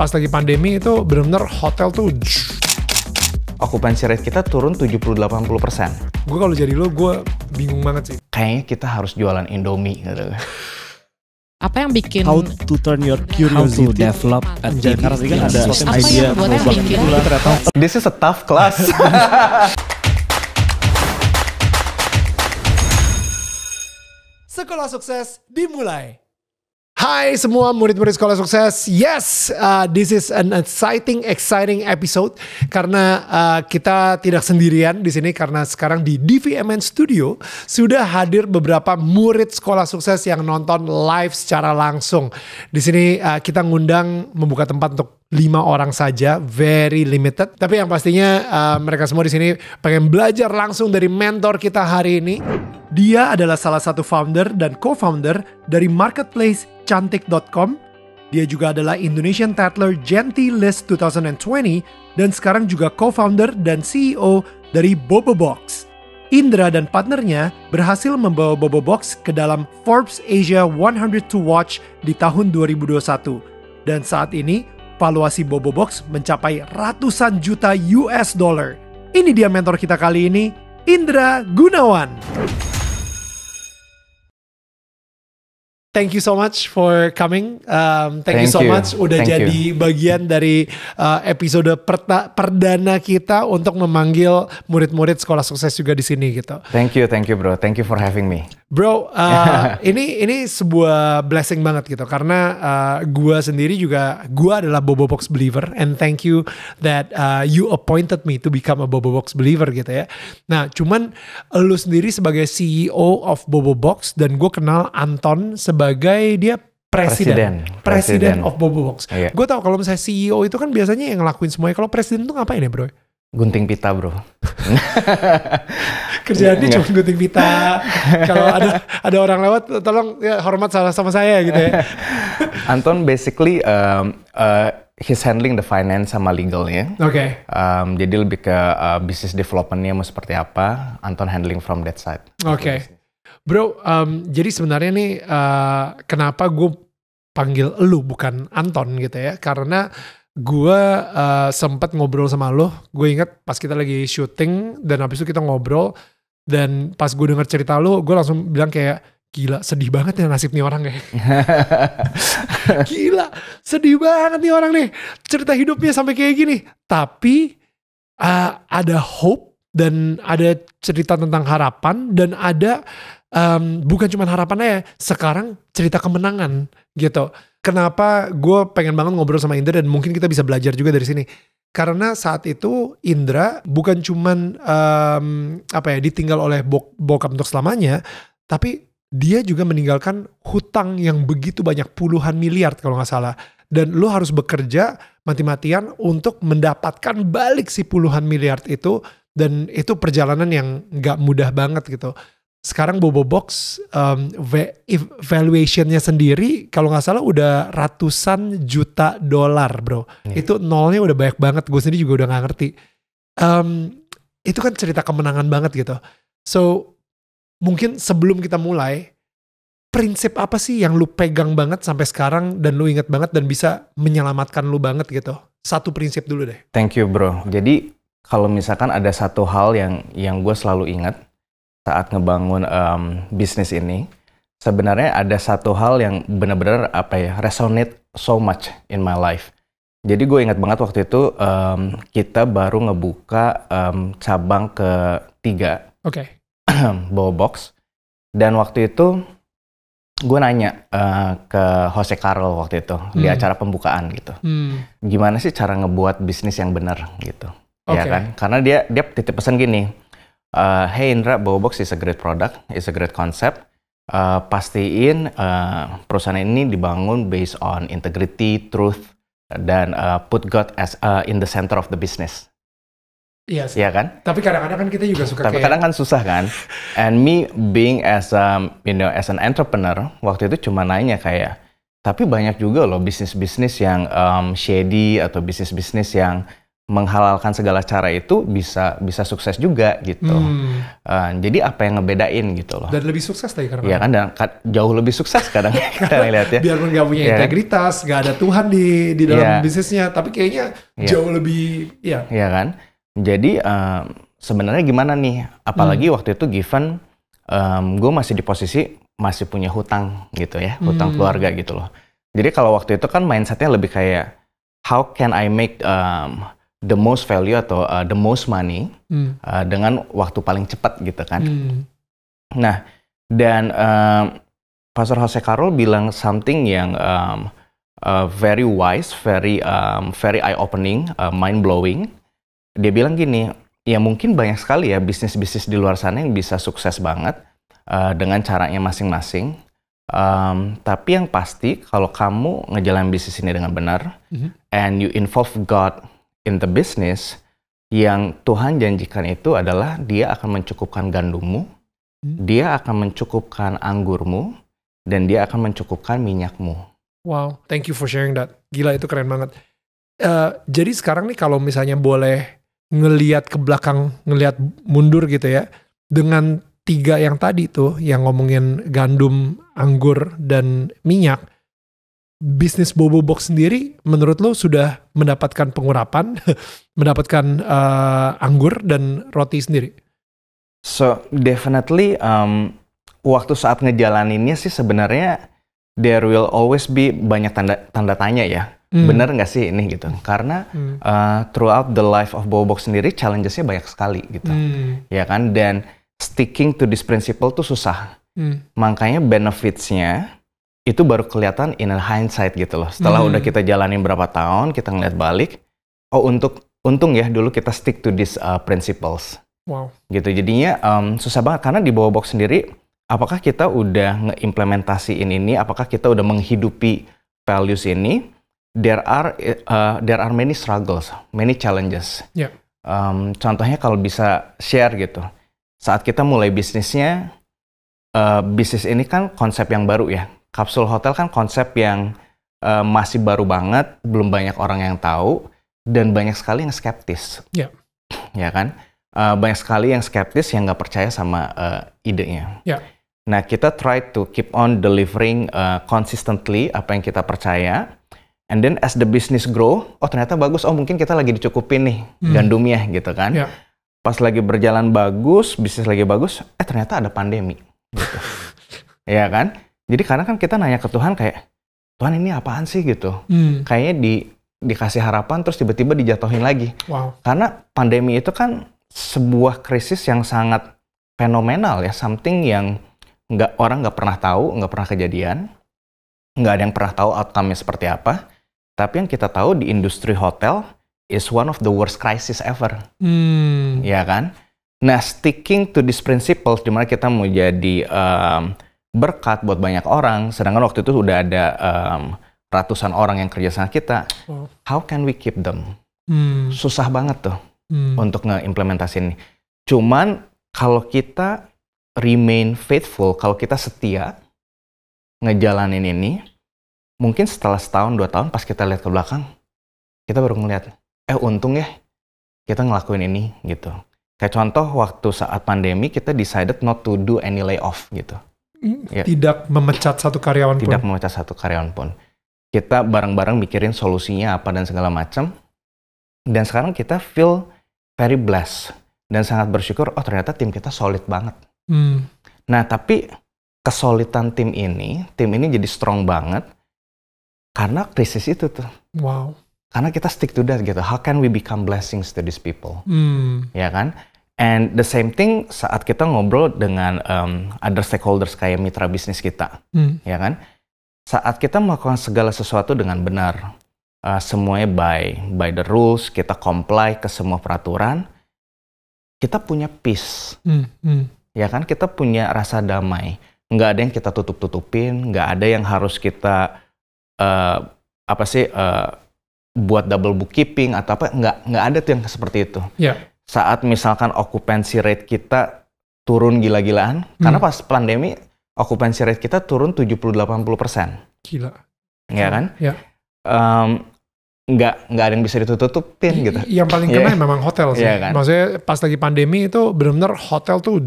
pas lagi pandemi itu benar-benar hotel tuh okupansi rate kita turun 70-80%. Gue kalau jadi lo, gue bingung banget sih. Kayaknya kita harus jualan Indomie gitu. Apa yang bikin How to turn your curiosity How to develop Jadi, Karena tadi kan ada idea This is a tough class Sekolah sukses dimulai Hai semua murid-murid sekolah sukses. Yes, uh, this is an exciting, exciting episode karena uh, kita tidak sendirian di sini karena sekarang di DVMN Studio sudah hadir beberapa murid sekolah sukses yang nonton live secara langsung. Di sini uh, kita ngundang membuka tempat untuk lima orang saja, very limited. Tapi yang pastinya uh, mereka semua di sini pengen belajar langsung dari mentor kita hari ini. Dia adalah salah satu founder dan co-founder dari marketplace cantik.com. Dia juga adalah Indonesian Tattler Genty List 2020 dan sekarang juga co-founder dan CEO dari Bobo Box. Indra dan partnernya berhasil membawa Bobo Box ke dalam Forbes Asia 100 to Watch di tahun 2021. Dan saat ini, valuasi Bobo Box mencapai ratusan juta US dollar. Ini dia mentor kita kali ini, Indra Gunawan. Thank you so much for coming. Um, thank, thank you so you. much udah thank jadi you. bagian dari uh, episode perta perdana kita untuk memanggil murid-murid sekolah sukses juga di sini gitu. Thank you, thank you bro. Thank you for having me. Bro, uh, ini ini sebuah blessing banget gitu karena uh, gua sendiri juga gua adalah Bobo Box believer and thank you that uh, you appointed me to become a Bobo Box believer gitu ya. Nah, cuman lu sendiri sebagai CEO of Bobo Box dan gue kenal Anton sebagai sebagai dia presiden presiden, presiden of Bobo Box. Iya. Gue tau kalau misalnya CEO itu kan biasanya yang ngelakuin semuanya. Kalau presiden tuh ngapain ya bro? Gunting pita bro. Kerjaannya cuma gunting pita. Kalau ada ada orang lewat, tolong ya, hormat salah sama saya gitu ya. Anton basically um, uh, he's handling the finance sama legalnya. Oke. Okay. Um, jadi lebih ke uh, business developmentnya mau seperti apa. Anton handling from that side. Oke. Okay. Gitu Bro, um, jadi sebenarnya nih uh, kenapa gue panggil lu bukan Anton gitu ya? Karena gue uh, sempat ngobrol sama lo. Gue inget pas kita lagi syuting dan habis itu kita ngobrol dan pas gue denger cerita lo, gue langsung bilang kayak gila sedih banget ya nasib nih orang ya. gila sedih banget nih orang nih cerita hidupnya sampai kayak gini. Tapi uh, ada hope dan ada cerita tentang harapan dan ada um, bukan cuma harapannya ya, sekarang cerita kemenangan gitu kenapa gue pengen banget ngobrol sama Indra dan mungkin kita bisa belajar juga dari sini karena saat itu Indra bukan cuma um, apa ya ditinggal oleh bok bokap untuk selamanya tapi dia juga meninggalkan hutang yang begitu banyak puluhan miliar kalau nggak salah dan lo harus bekerja mati-matian untuk mendapatkan balik si puluhan miliar itu dan itu perjalanan yang nggak mudah banget gitu sekarang Bobo Box um, valuationnya sendiri kalau nggak salah udah ratusan juta dolar bro yeah. Hmm. itu nolnya udah banyak banget gue sendiri juga udah nggak ngerti um, itu kan cerita kemenangan banget gitu so mungkin sebelum kita mulai prinsip apa sih yang lu pegang banget sampai sekarang dan lu inget banget dan bisa menyelamatkan lu banget gitu satu prinsip dulu deh thank you bro jadi kalau misalkan ada satu hal yang yang gue selalu ingat saat ngebangun um, bisnis ini sebenarnya ada satu hal yang benar-benar apa ya resonate so much in my life. Jadi gue ingat banget waktu itu um, kita baru ngebuka um, cabang ketiga, okay. bawa box, dan waktu itu gue nanya uh, ke Jose Carlo waktu itu hmm. di acara pembukaan gitu, hmm. gimana sih cara ngebuat bisnis yang benar gitu, okay. ya kan? Karena dia dia titip pesan gini, uh, hey Indra, box is a great product, is a great concept. Uh, pastiin uh, perusahaan ini dibangun based on integrity, truth, dan uh, put God as uh, in the center of the business. Iya yes. yeah, iya kan? Tapi kadang-kadang kan kita juga suka Tapi kayak... kadang kan susah kan? And me being as um, you know as an entrepreneur waktu itu cuma nanya kayak tapi banyak juga loh bisnis-bisnis yang um, shady atau bisnis-bisnis yang menghalalkan segala cara itu bisa bisa sukses juga gitu. Hmm. Uh, jadi apa yang ngebedain gitu loh. Dan lebih sukses tadi karena. Iya kan dan ka jauh lebih sukses kadang kita lihat ya. Biarpun nggak punya iya kan? integritas, nggak ada Tuhan di di dalam yeah. bisnisnya, tapi kayaknya yeah. jauh lebih ya. Iya kan? Jadi uh, sebenarnya gimana nih? Apalagi hmm. waktu itu given um, gue masih di posisi masih punya hutang gitu ya, hutang hmm. keluarga gitu loh. Jadi kalau waktu itu kan mindsetnya lebih kayak how can I make um, the most value atau uh, the most money hmm. uh, dengan waktu paling cepat gitu kan. Hmm. Nah dan um, Pastor Jose Carol bilang something yang um, uh, very wise, very um, very eye opening, uh, mind blowing. Dia bilang gini, ya mungkin banyak sekali ya bisnis-bisnis di luar sana yang bisa sukses banget uh, dengan caranya masing-masing. Um, tapi yang pasti kalau kamu ngejalan bisnis ini dengan benar mm-hmm. and you involve God in the business yang Tuhan janjikan itu adalah dia akan mencukupkan gandummu, hmm. dia akan mencukupkan anggurmu, dan dia akan mencukupkan minyakmu. Wow, thank you for sharing that. Gila itu keren banget. Uh, jadi sekarang nih kalau misalnya boleh ngeliat ke belakang, ngeliat mundur gitu ya, dengan tiga yang tadi tuh yang ngomongin gandum, anggur, dan minyak, bisnis Bobo Box sendiri menurut lo sudah mendapatkan pengurapan, mendapatkan uh, anggur dan roti sendiri? So definitely um, waktu saat ngejalaninnya sih sebenarnya there will always be banyak tanda tanda tanya ya. Hmm. Bener nggak sih ini gitu? Karena hmm. uh, throughout the life of Bobo Box sendiri challengesnya banyak sekali gitu, hmm. ya kan? Dan sticking to this principle tuh susah. Hmm. Makanya benefitsnya itu baru kelihatan in hindsight gitu loh. Setelah hmm. udah kita jalanin berapa tahun, kita ngeliat balik, oh untuk untung ya dulu kita stick to these uh, principles. Wow. Gitu. Jadinya um, susah banget karena di bawah box sendiri, apakah kita udah ngeimplementasiin ini? Apakah kita udah menghidupi values ini? There are uh, there are many struggles, many challenges. Yeah. Um, contohnya kalau bisa share gitu, saat kita mulai bisnisnya, uh, bisnis ini kan konsep yang baru ya kapsul hotel kan konsep yang uh, masih baru banget, belum banyak orang yang tahu dan banyak sekali yang skeptis. Ya, Ya kan? Uh, banyak sekali yang skeptis yang nggak percaya sama uh, idenya. Ya. Nah, kita try to keep on delivering uh, consistently apa yang kita percaya. And then as the business grow, oh ternyata bagus, oh mungkin kita lagi dicukupin nih hmm. gandumnya gitu kan. Yeah. Pas lagi berjalan bagus, bisnis lagi bagus, eh ternyata ada pandemi. Gitu. ya kan? Jadi karena kan kita nanya ke Tuhan kayak Tuhan ini apaan sih gitu. Hmm. Kayaknya di dikasih harapan terus tiba-tiba dijatuhin lagi. Wow. Karena pandemi itu kan sebuah krisis yang sangat fenomenal ya, something yang nggak orang nggak pernah tahu, nggak pernah kejadian, nggak ada yang pernah tahu outcome-nya seperti apa. Tapi yang kita tahu di industri hotel is one of the worst crisis ever. Hmm. Ya kan? Nah, sticking to this principle, dimana kita mau jadi um, berkat buat banyak orang. Sedangkan waktu itu sudah ada um, ratusan orang yang kerja sama kita. Wow. Oh. How can we keep them? Hmm. Susah banget tuh hmm. untuk ini. Cuman kalau kita remain faithful, kalau kita setia ngejalanin ini, mungkin setelah setahun dua tahun pas kita lihat ke belakang, kita baru ngeliat, eh untung ya kita ngelakuin ini gitu. Kayak contoh waktu saat pandemi kita decided not to do any layoff gitu ya. tidak memecat satu karyawan tidak pun. memecat satu karyawan pun kita bareng-bareng mikirin solusinya apa dan segala macam dan sekarang kita feel very blessed dan sangat bersyukur oh ternyata tim kita solid banget hmm. nah tapi kesolidan tim ini tim ini jadi strong banget karena krisis itu tuh wow karena kita stick to that gitu how can we become blessings to these people hmm. ya kan And the same thing saat kita ngobrol dengan um, other stakeholders kayak mitra bisnis kita, hmm. ya kan? Saat kita melakukan segala sesuatu dengan benar, uh, semuanya by by the rules, kita comply ke semua peraturan, kita punya peace, hmm. Hmm. ya kan? Kita punya rasa damai. Nggak ada yang kita tutup tutupin, nggak ada yang harus kita uh, apa sih uh, buat double bookkeeping atau apa? Nggak nggak ada tuh yang seperti itu. Yeah saat misalkan okupansi rate kita turun gila-gilaan hmm. karena pas pandemi okupansi rate kita turun 70-80%. persen Gila. Iya kan? ya kan? Iya. Um, nggak nggak ada yang bisa ditutup-tutupin gitu. Yang paling iya. kena ya memang hotel sih. Yeah, kan? Maksudnya pas lagi pandemi itu benar-benar hotel tuh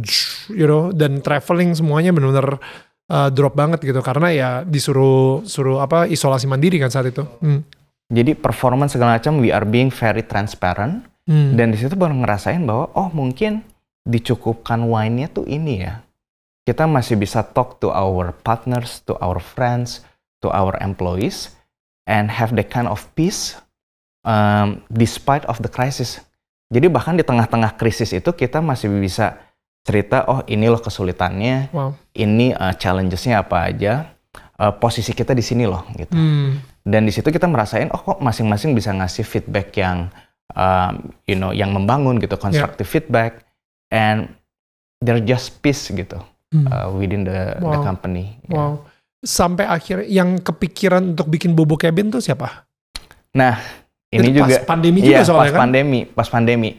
you know dan traveling semuanya benar-benar uh, eh, drop banget gitu karena ya disuruh suruh apa isolasi mandiri kan saat itu. Hmm. Jadi performance segala macam we are being very transparent Hmm. Dan di situ baru ngerasain bahwa oh mungkin dicukupkan wine-nya tuh ini ya. Kita masih bisa talk to our partners, to our friends, to our employees and have the kind of peace um, despite of the crisis. Jadi bahkan di tengah-tengah krisis itu kita masih bisa cerita oh ini loh kesulitannya, wow. ini uh, challengesnya apa aja, uh, posisi kita di sini loh gitu. Hmm. Dan di situ kita merasain oh kok masing-masing bisa ngasih feedback yang um, you know yang membangun gitu constructive yeah. feedback and they're just peace gitu hmm. uh, within the, wow. the company. Wow. Yeah. Sampai akhir yang kepikiran untuk bikin Bobo Cabin tuh siapa? Nah, ini itu juga pas pandemi juga ya, soalnya pas kan? pandemi, pas pandemi.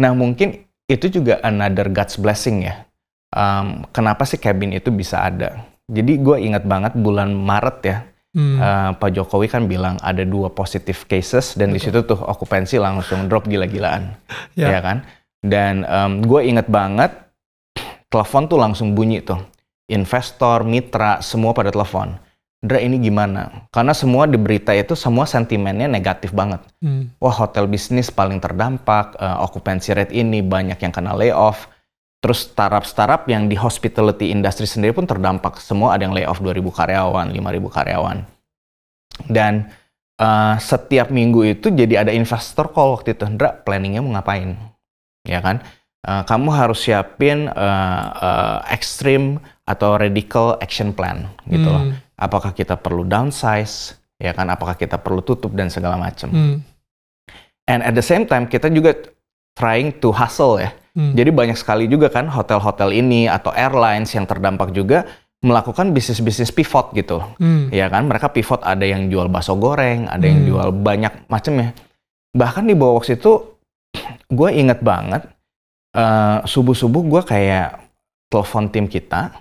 Nah, mungkin itu juga another God's blessing ya. Um, kenapa sih cabin itu bisa ada? Jadi gue ingat banget bulan Maret ya, Hmm. Uh, Pak Jokowi kan bilang ada dua positive cases dan di situ tuh okupansi langsung drop gila-gilaan, ya. ya kan? Dan um, gue inget banget telepon tuh langsung bunyi tuh, investor, mitra, semua pada telepon. Dra ini gimana? Karena semua di berita itu semua sentimennya negatif banget. Hmm. Wah hotel bisnis paling terdampak, uh, okupansi rate ini banyak yang kena layoff Terus startup-startup yang di hospitality industry sendiri pun terdampak. Semua ada yang layoff 2.000 karyawan, 5.000 karyawan. Dan uh, setiap minggu itu jadi ada investor call waktu itu. Hendra, planningnya mau ngapain? Ya kan? Uh, kamu harus siapin uh, uh, extreme atau radical action plan gitu hmm. loh. Apakah kita perlu downsize? Ya kan? Apakah kita perlu tutup dan segala macam. Hmm. And at the same time kita juga trying to hustle ya. Hmm. Jadi banyak sekali juga kan hotel-hotel ini atau airlines yang terdampak juga melakukan bisnis-bisnis pivot gitu. Hmm. Ya kan mereka pivot ada yang jual bakso goreng, ada hmm. yang jual banyak macam ya. Bahkan di bawah waktu itu gue inget banget eh, subuh-subuh gue kayak telepon tim kita,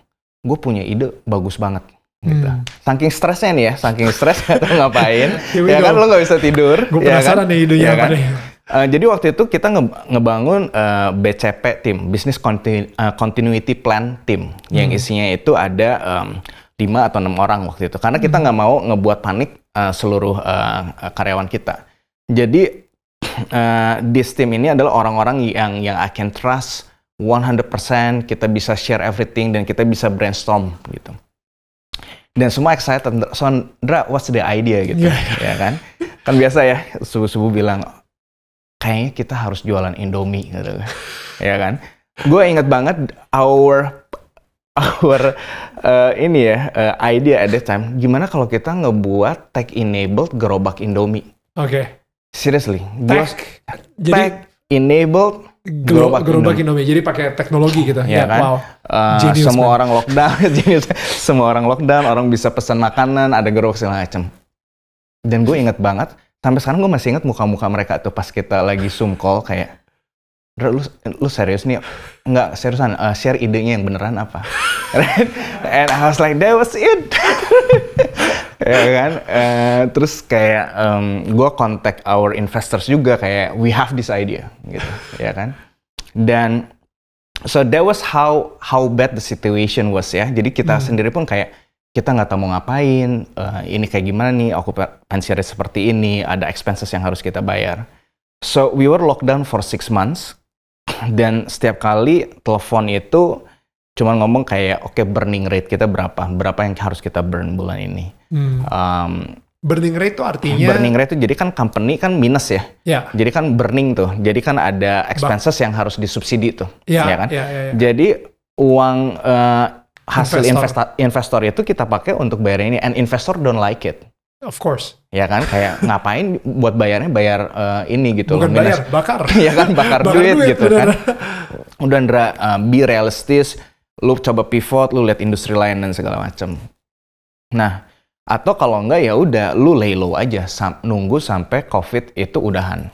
gue punya ide bagus banget gitu. Hmm. Saking stresnya nih ya, saking stres atau ngapain. ya, kan lo nggak bisa tidur. Gue penasaran ya kan? nih hidupnya ya apa kan? nih. Uh, jadi waktu itu kita nge ngebangun uh, eh, BCP tim, Business Continu uh, Continuity Plan tim, hmm. yang isinya itu ada um, 5 atau enam orang waktu itu. Karena kita hmm. nggak hmm. mau ngebuat panik uh, seluruh uh, karyawan kita. Jadi uh, di tim ini adalah orang-orang yang yang I can trust 100%, kita bisa share everything dan kita bisa brainstorm gitu dan semua excited Sondra what's the idea gitu yeah. ya kan kan biasa ya subuh-subuh bilang kayaknya kita harus jualan Indomie gitu ya kan gue inget banget our our uh, ini ya uh, idea at that time gimana kalau kita ngebuat tech enabled gerobak Indomie oke okay. seriously tech tech enabled gerobak, gerobak Indomie. Indomie. Jadi pakai teknologi gitu. Iya ya, kan? Wow. Uh, Genius, semua man. orang lockdown, semua orang lockdown, orang bisa pesan makanan, ada gerobak segala macam. Dan gue inget banget, sampai sekarang gue masih inget muka-muka mereka tuh pas kita lagi zoom call kayak, lu, lu serius nih? Enggak, seriusan, uh, share idenya yang beneran apa? and I was like, that was it. ya kan uh, terus kayak um, gue kontak our investors juga kayak we have this idea gitu ya kan dan so that was how how bad the situation was ya jadi kita hmm. sendiri pun kayak kita nggak tahu mau ngapain uh, ini kayak gimana nih aku rate seperti ini ada expenses yang harus kita bayar so we were locked down for six months dan setiap kali telepon itu cuman ngomong kayak oke okay, burning rate kita berapa berapa yang harus kita burn bulan ini hmm. um, burning rate itu artinya burning rate itu jadi kan company kan minus ya yeah. jadi kan burning tuh jadi kan ada expenses yang harus disubsidi tuh yeah, ya iya kan yeah, yeah, yeah. jadi uang uh, hasil investor. investor itu kita pakai untuk bayar ini and investor don't like it Of course. Ya kan, kayak ngapain buat bayarnya bayar uh, ini gitu. Bukan loh, bayar, bakar. ya kan, bakar, bakar duit, duit gitu kan. bener. kan. Udah Ndra, uh, be realistis, lu coba pivot, lu lihat industri lain dan segala macam. Nah, atau kalau enggak ya udah lu lay low aja sam nunggu sampai covid itu udahan.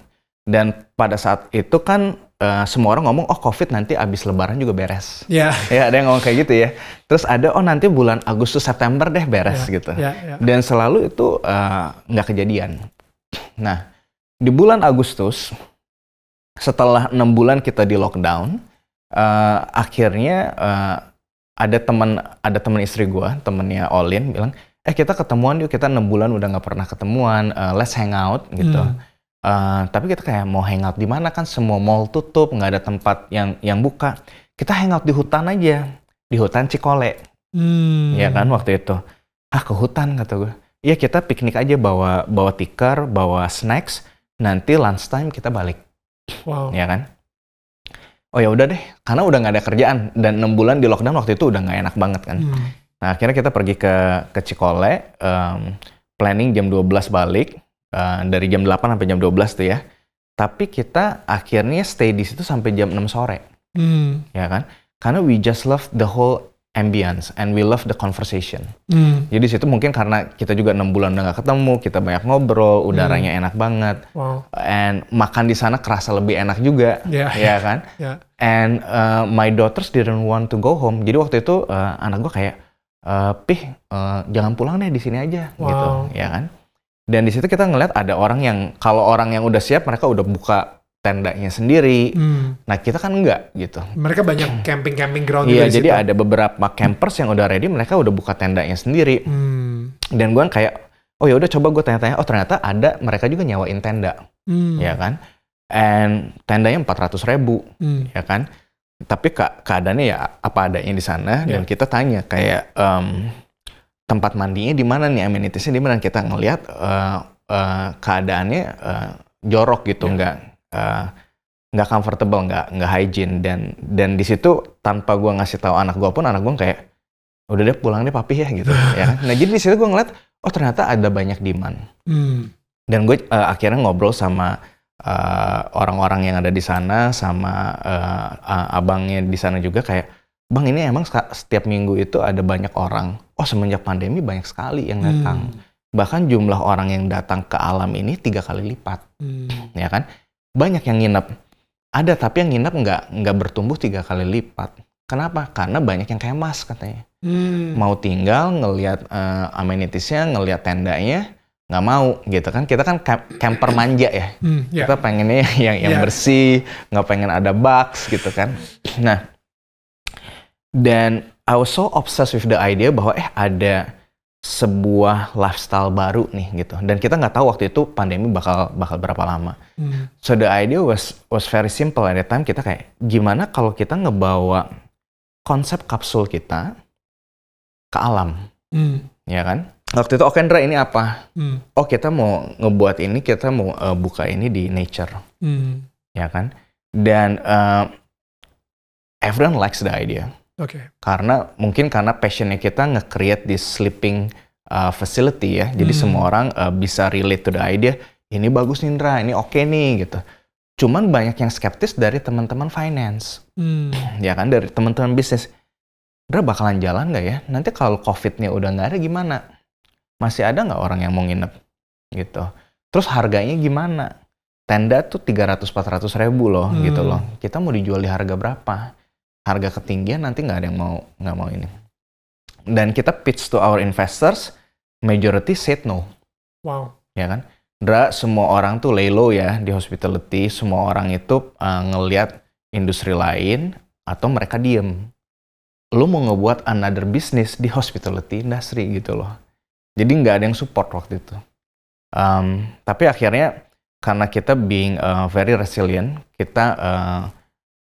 Dan pada saat itu kan uh, semua orang ngomong oh covid nanti abis lebaran juga beres. Iya. Yeah. Ya ada yang ngomong kayak gitu ya. Terus ada oh nanti bulan Agustus September deh beres yeah, gitu. Yeah, yeah. Dan selalu itu eh, nggak uh, kejadian. Nah, di bulan Agustus setelah enam bulan kita di lockdown, uh, akhirnya uh, ada teman ada teman istri gue temennya Olin bilang eh kita ketemuan yuk kita enam bulan udah nggak pernah ketemuan uh, let's hang out gitu hmm. uh, tapi kita kayak mau hang out di mana kan semua mall tutup nggak ada tempat yang yang buka kita hang out di hutan aja di hutan Cikole hmm. ya kan waktu itu ah ke hutan kata gue ya kita piknik aja bawa bawa tikar bawa snacks nanti lunch time kita balik wow. ya kan oh ya udah deh karena udah nggak ada kerjaan dan enam bulan di lockdown waktu itu udah nggak enak banget kan hmm. nah akhirnya kita pergi ke ke Cikole um, planning jam 12 balik uh, dari jam 8 sampai jam 12 tuh ya tapi kita akhirnya stay di situ sampai jam 6 sore hmm. ya kan karena we just love the whole ambience and we love the conversation. Hmm. Jadi situ mungkin karena kita juga enam bulan udah nggak ketemu, kita banyak ngobrol, udaranya hmm. enak banget, wow. and makan di sana kerasa lebih enak juga, yeah. ya kan? yeah. And uh, my daughters didn't want to go home. Jadi waktu itu uh, anak gue kayak, uh, pih, uh, jangan pulang deh di sini aja, gitu, wow. gitu, ya kan? Dan di situ kita ngeliat ada orang yang kalau orang yang udah siap mereka udah buka tendanya sendiri. Hmm. Nah kita kan enggak gitu. Mereka banyak camping-camping ground. Iya, jadi situ. ada beberapa campers yang udah ready, mereka udah buka tendanya sendiri. Hmm. Dan gue kayak, oh ya udah coba gue tanya-tanya, oh ternyata ada mereka juga nyawain tenda, hmm. ya kan? And tendanya empat ratus ribu, hmm. ya kan? Tapi ke keadaannya ya apa adanya di sana. Yeah. Dan kita tanya kayak um, tempat mandinya di mana nih, amenitiesnya di mana? Kita ngelihat uh, uh, keadaannya uh, jorok gitu, yeah. enggak Eh, nggak uh, comfortable, nggak nggak hygiene dan dan di situ tanpa gue ngasih tahu anak gue pun anak gue kayak udah deh pulang deh papi ya gitu ya kan? Nah jadi di situ gue ngeliat oh ternyata ada banyak demand. Hmm. Dan gue uh, akhirnya ngobrol sama eh, orang-orang uh, yang ada di sana sama uh, abangnya di sana juga kayak bang ini emang setiap minggu itu ada banyak orang. Oh semenjak pandemi banyak sekali yang datang. Hmm. Bahkan jumlah orang yang datang ke alam ini tiga kali lipat, hmm. ya kan? banyak yang nginep. Ada tapi yang nginep nggak nggak bertumbuh tiga kali lipat. Kenapa? Karena banyak yang kayak mas katanya. Hmm. Mau tinggal ngelihat uh, eh, amenitiesnya, ngelihat tendanya, nggak mau gitu kan. Kita kan camper manja ya. Hmm, yeah. Kita pengennya yang yang yeah. bersih, nggak pengen ada bugs gitu kan. Nah, dan I was so obsessed with the idea bahwa eh ada sebuah lifestyle baru nih gitu dan kita nggak tahu waktu itu pandemi bakal bakal berapa lama hmm. so the idea was was very simple at that time kita kayak gimana kalau kita ngebawa konsep kapsul kita ke alam hmm. ya kan waktu itu oke okay, ini apa hmm. oh kita mau ngebuat ini kita mau uh, buka ini di nature hmm. ya kan dan uh, everyone likes the idea Oke. Okay. Karena mungkin karena passionnya kita nge-create di sleeping uh, facility ya. Jadi hmm. semua orang uh, bisa relate to the idea. Ini bagus Indra, ini oke okay nih gitu. Cuman banyak yang skeptis dari teman-teman finance, hmm. ya kan dari teman-teman bisnis. Udah bakalan jalan nggak ya? Nanti kalau COVID-nya udah nggak ada gimana? Masih ada nggak orang yang mau nginep gitu? Terus harganya gimana? Tenda tuh 300-400 ribu loh gitu hmm. gitu loh. Kita mau dijual di harga berapa? harga ketinggian nanti nggak ada yang mau nggak mau ini. Dan kita pitch to our investors, majority said no. Wow. Ya kan? Dra, semua orang tuh lay low ya di hospitality, semua orang itu uh, ngelihat industri lain atau mereka diem. Lu mau ngebuat another business di hospitality industry gitu loh. Jadi nggak ada yang support waktu itu. Um, tapi akhirnya karena kita being uh, very resilient, kita uh,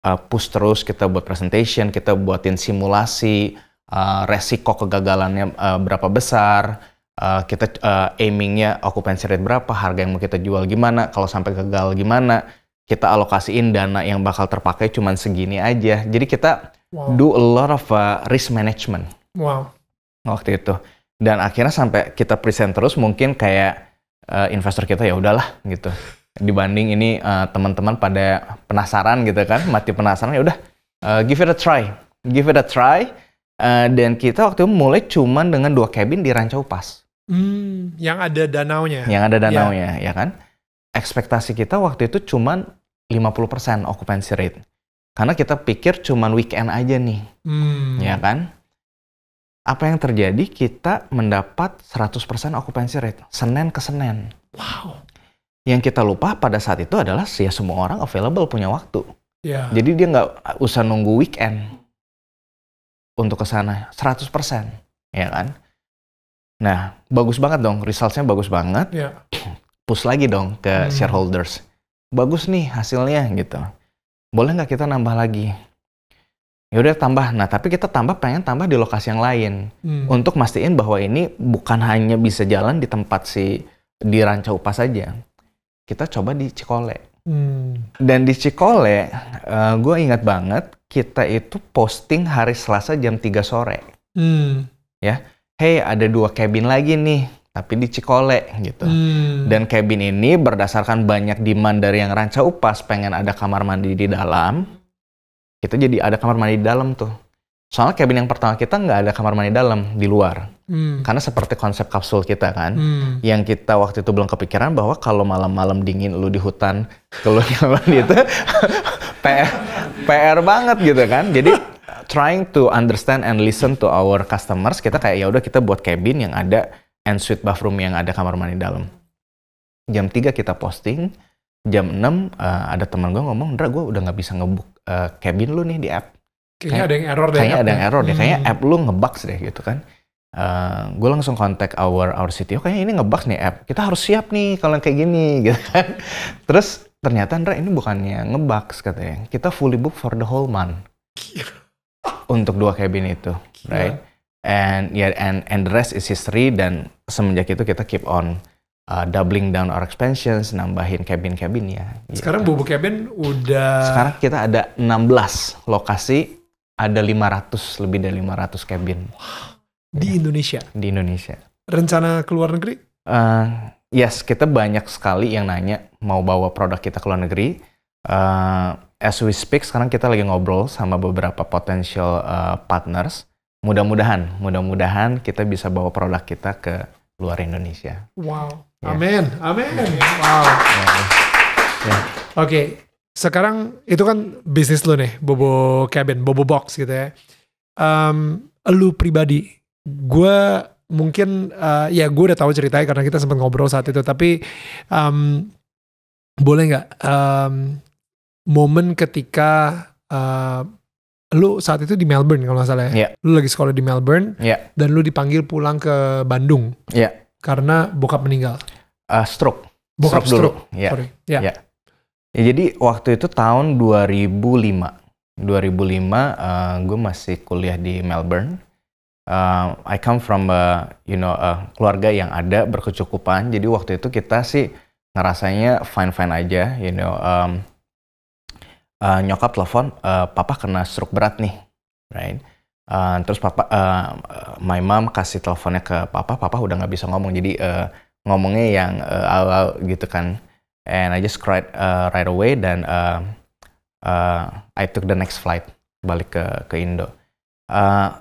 uh, push terus, kita buat presentation, kita buatin simulasi, uh, resiko kegagalannya uh, berapa besar, uh, kita uh, aimingnya occupancy rate berapa, harga yang mau kita jual gimana, kalau sampai gagal gimana, kita alokasiin dana yang bakal terpakai cuma segini aja. Jadi kita wow. do a lot of uh, risk management. Wow. Waktu itu. Dan akhirnya sampai kita present terus mungkin kayak uh, investor kita ya udahlah gitu dibanding ini uh, teman-teman pada penasaran gitu kan mati penasaran ya udah uh, give it a try give it a try uh, dan kita waktu itu mulai cuman dengan dua cabin di Rancau Pas hmm, yang ada danau nya, yang ada iya. nya yeah. ya kan ekspektasi kita waktu itu cuman 50% occupancy rate karena kita pikir cuman weekend aja nih hmm. ya kan apa yang terjadi kita mendapat 100% occupancy rate Senin ke Senin wow yang kita lupa pada saat itu adalah ya semua orang available punya waktu. Yeah. Jadi dia nggak usah nunggu weekend untuk ke sana 100%, ya kan? Nah, bagus banget dong, resultnya bagus banget. Yeah. Ya. Push lagi dong ke hmm. shareholders. Bagus nih hasilnya gitu. Boleh nggak kita nambah lagi? ya udah tambah. Nah, tapi kita tambah pengen tambah di lokasi yang lain hmm. untuk mastiin bahwa ini bukan hanya bisa jalan di tempat si di Rancaupas saja kita coba di Cikole. Hmm. Dan di Cikole, uh, eh, gue ingat banget kita itu posting hari Selasa jam 3 sore. Hmm. Ya, hey ada dua cabin lagi nih, tapi di Cikole gitu. Hmm. Dan cabin ini berdasarkan banyak demand dari yang ranca upas pengen ada kamar mandi di dalam. Kita jadi ada kamar mandi di dalam tuh. Soalnya cabin yang pertama kita nggak ada kamar mandi dalam di luar. Hmm. Karena seperti konsep kapsul kita kan, hmm. yang kita waktu itu belum kepikiran bahwa kalau malam-malam dingin lu di hutan, kalau kamar mandi itu PR, PR banget gitu kan. Jadi trying to understand and listen to our customers, kita kayak ya udah kita buat cabin yang ada and suite bathroom yang ada kamar mandi dalam. Jam 3 kita posting, jam 6 uh, eh, ada teman gue ngomong, Dra gue udah nggak bisa ngebuk uh, eh, cabin lu nih di app Kayaknya ada yang error deh. Kayaknya ada yang error deh. Hmm. Kayaknya app lu ngebugs deh gitu kan. Uh, eh, gue langsung kontak our our city. Oh kayaknya ini ngebugs nih app. Kita harus siap nih kalau kayak gini gitu kan. Terus ternyata Andra ini bukannya ngebugs katanya. Kita fully book for the whole month. Untuk dua cabin itu, Gila. right? And yeah, and and the rest is history. Dan semenjak itu kita keep on uh, doubling down our expansions, nambahin cabin-cabin ya. Gitu. Sekarang bubuk cabin udah. Sekarang kita ada 16 lokasi ada 500 lebih dari 500 cabin. Wow. Di ya. Indonesia. Di Indonesia. Rencana ke luar negeri? Uh, yes, kita banyak sekali yang nanya mau bawa produk kita ke luar negeri. Uh, as we speak sekarang kita lagi ngobrol sama beberapa potential uh, partners. Mudah-mudahan, mudah-mudahan kita bisa bawa produk kita ke luar Indonesia. Wow. Yeah. Amin. Amin. Wow. Yeah. Yeah. Oke, okay sekarang itu kan bisnis lo nih bobo cabin bobo box gitu ya um, lu pribadi gue mungkin uh, ya gue udah tahu ceritanya karena kita sempat ngobrol saat itu tapi um, boleh nggak um, momen ketika uh, lu saat itu di Melbourne kalau nggak salah ya yeah. lu lagi sekolah di Melbourne yeah. dan lu dipanggil pulang ke Bandung yeah. karena bokap meninggal uh, stroke bokap stroke, stroke. Yeah. sorry yeah. Yeah Ya, jadi waktu itu tahun 2005. 2005 uh, gue masih kuliah di Melbourne. Uh, I come from a, you know a keluarga yang ada berkecukupan. Jadi waktu itu kita sih ngerasanya fine fine aja. You know um, uh, nyokap telepon, uh, papa kena stroke berat nih, right? Uh, terus papa, uh, my mom kasih teleponnya ke papa, papa udah nggak bisa ngomong. Jadi uh, ngomongnya yang uh, awal gitu kan and I just cried uh, right away dan uh, uh, I took the next flight balik ke ke Indo. Uh,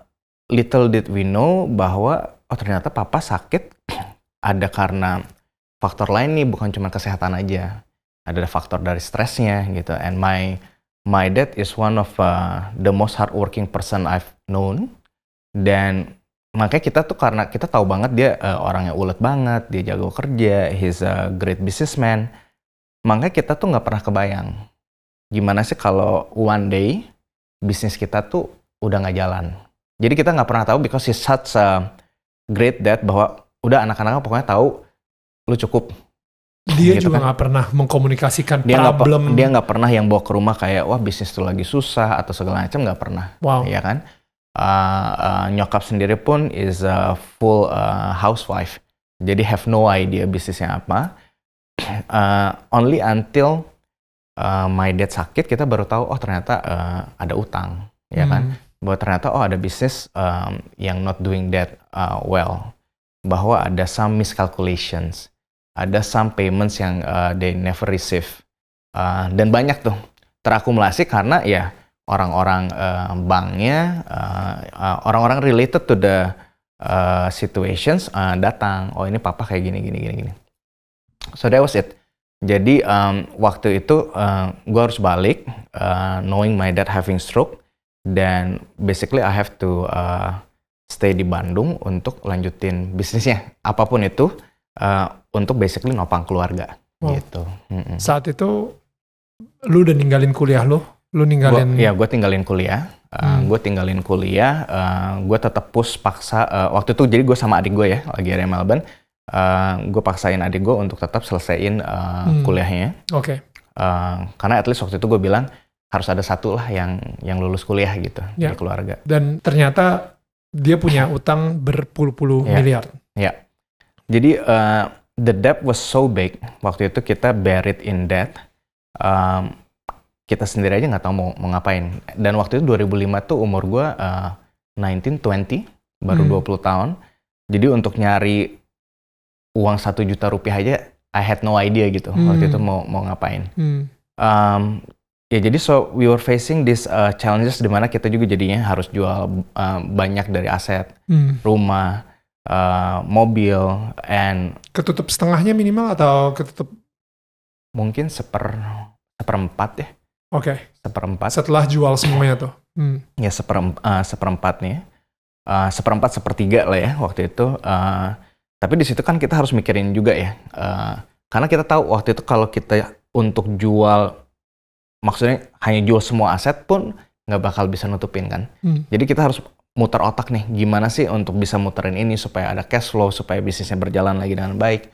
little did we know bahwa oh ternyata papa sakit ada karena faktor lain nih bukan cuma kesehatan aja. Ada faktor dari stresnya gitu and my my dad is one of uh, the most hardworking person I've known dan makanya kita tuh karena kita tahu banget dia uh, orangnya ulet banget, dia jago kerja, he's a great businessman. Makanya kita tuh nggak pernah kebayang gimana sih kalau one day bisnis kita tuh udah nggak jalan. Jadi kita nggak pernah tahu because it's such a great that bahwa udah anak-anak pokoknya tahu lu cukup. Dia gitu juga kan. nggak kan. pernah mengkomunikasikan dia problem. Gak, dia nggak pernah yang bawa ke rumah kayak wah bisnis tuh lagi susah atau segala macam nggak pernah. Wow. Ya kan? Uh, uh, nyokap sendiri pun is a full uh, housewife. Jadi have no idea bisnisnya apa uh, only until uh, my dad sakit kita baru tahu oh ternyata uh, ada utang ya kan hmm. bahwa ternyata oh ada bisnis um, yang not doing that uh, well bahwa ada some miscalculations ada some payments yang uh, they never receive uh, dan banyak tuh terakumulasi karena ya orang-orang uh, banknya orang-orang uh, uh, related to the uh, situations uh, datang oh ini papa kayak gini gini gini gini so that was it jadi um, waktu itu uh, gue harus balik uh, knowing my dad having stroke dan basically I have to uh, stay di Bandung untuk lanjutin bisnisnya apapun itu uh, untuk basically nopang keluarga wow. gitu mm -mm. saat itu lu udah ninggalin kuliah lu lu ninggalin gua, ya gue tinggalin kuliah uh, hmm. gue tinggalin kuliah uh, gue tetap push paksa uh, waktu itu jadi gue sama adik gue ya lagi ada Melbourne uh, eh, gue paksain adik gue untuk tetap selesaiin uh, hmm. kuliahnya. Oke. Okay. Uh, eh, karena at least waktu itu gue bilang harus ada satu lah yang yang lulus kuliah gitu yeah. dari keluarga. Dan ternyata dia punya utang berpuluh-puluh yeah. miliar. Ya. Yeah. Jadi uh, the debt was so big waktu itu kita buried in debt. Um, kita sendiri aja nggak tahu mau, mau ngapain. Dan waktu itu 2005 tuh umur gue uh, 19, 20, baru hmm. 20 tahun. Jadi untuk nyari uang satu juta rupiah aja I had no idea gitu hmm. waktu itu mau mau ngapain. Hmm. Um, ya jadi so we were facing this uh, challenges mana kita juga jadinya harus jual uh, banyak dari aset, hmm. rumah, uh, mobil, and ketutup setengahnya minimal atau ketutup mungkin seper seperempat ya. Oke. Okay. Seperempat. Setelah jual semuanya tuh. Hmm. Ya seperempat, uh, seperempatnya. Uh, seperempat sepertiga lah ya waktu itu. Uh, tapi di situ kan kita harus mikirin juga ya, uh, karena kita tahu waktu itu kalau kita untuk jual, maksudnya hanya jual semua aset pun nggak bakal bisa nutupin kan. Hmm. Jadi kita harus muter otak nih, gimana sih untuk bisa muterin ini supaya ada cash flow, supaya bisnisnya berjalan lagi dengan baik.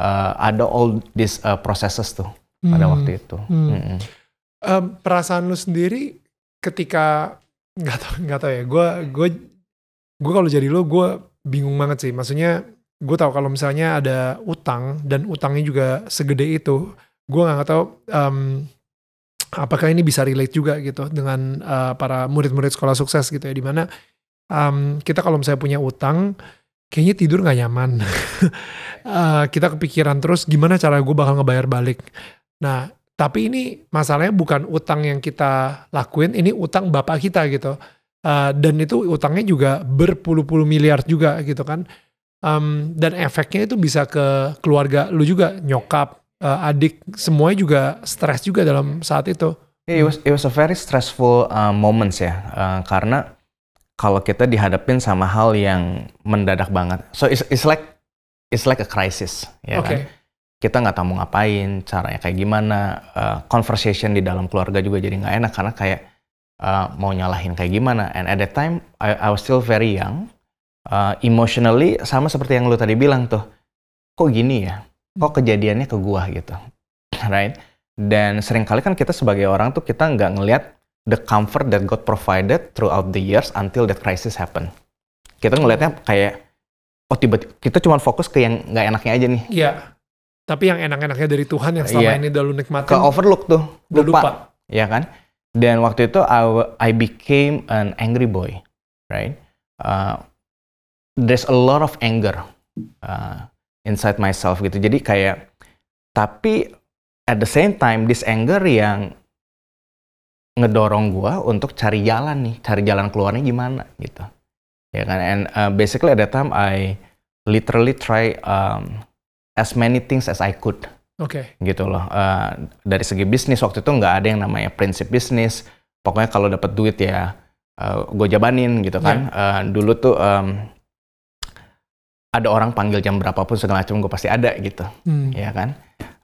Uh, ada all these uh, processes tuh hmm. pada waktu itu. Hmm. Hmm. Um, perasaan lu sendiri ketika nggak tau nggak tau ya, gue gue gue kalau jadi lu gue bingung banget sih maksudnya gue tau kalau misalnya ada utang dan utangnya juga segede itu gue nggak tau um, apakah ini bisa relate juga gitu dengan uh, para murid-murid sekolah sukses gitu ya dimana um, kita kalau misalnya punya utang kayaknya tidur nggak nyaman uh, kita kepikiran terus gimana cara gue bakal ngebayar balik nah tapi ini masalahnya bukan utang yang kita lakuin ini utang bapak kita gitu uh, dan itu utangnya juga berpuluh-puluh miliar juga gitu kan um, dan efeknya itu bisa ke keluarga lu juga nyokap uh, adik semuanya juga stres juga dalam saat itu iya, it was it was a very stressful uh, moments ya uh, karena kalau kita dihadapin sama hal yang mendadak banget so it's, it's like it's like a crisis ya okay. kan kita nggak tahu mau ngapain, caranya kayak gimana, uh, conversation di dalam keluarga juga jadi nggak enak karena kayak uh, mau nyalahin kayak gimana. And at that time I, I was still very young, uh, emotionally sama seperti yang lu tadi bilang tuh kok gini ya kok kejadiannya ke gua gitu right dan seringkali kan kita sebagai orang tuh kita nggak ngelihat the comfort that God provided throughout the years until that crisis happen kita ngelihatnya kayak oh tiba-tiba kita cuma fokus ke yang nggak enaknya aja nih iya tapi yang enak-enaknya dari Tuhan yang selama yeah. ini udah lu nikmatin ke overlook tuh lupa, lupa. ya kan dan waktu itu I, I became an angry boy right uh, there's a lot of anger uh, inside myself gitu. Jadi kayak tapi at the same time this anger yang ngedorong gua untuk cari jalan nih, cari jalan keluarnya gimana gitu. Ya kan, and uh, basically at that time I literally try um, as many things as I could. Oke. Okay. Gitu loh. Uh, dari segi bisnis waktu itu nggak ada yang namanya prinsip bisnis. Pokoknya kalau dapat duit ya uh, gue jabanin gitu kan. Yeah. Uh, dulu tuh um, ada orang panggil jam berapapun segala macam gue pasti ada gitu hmm. ya kan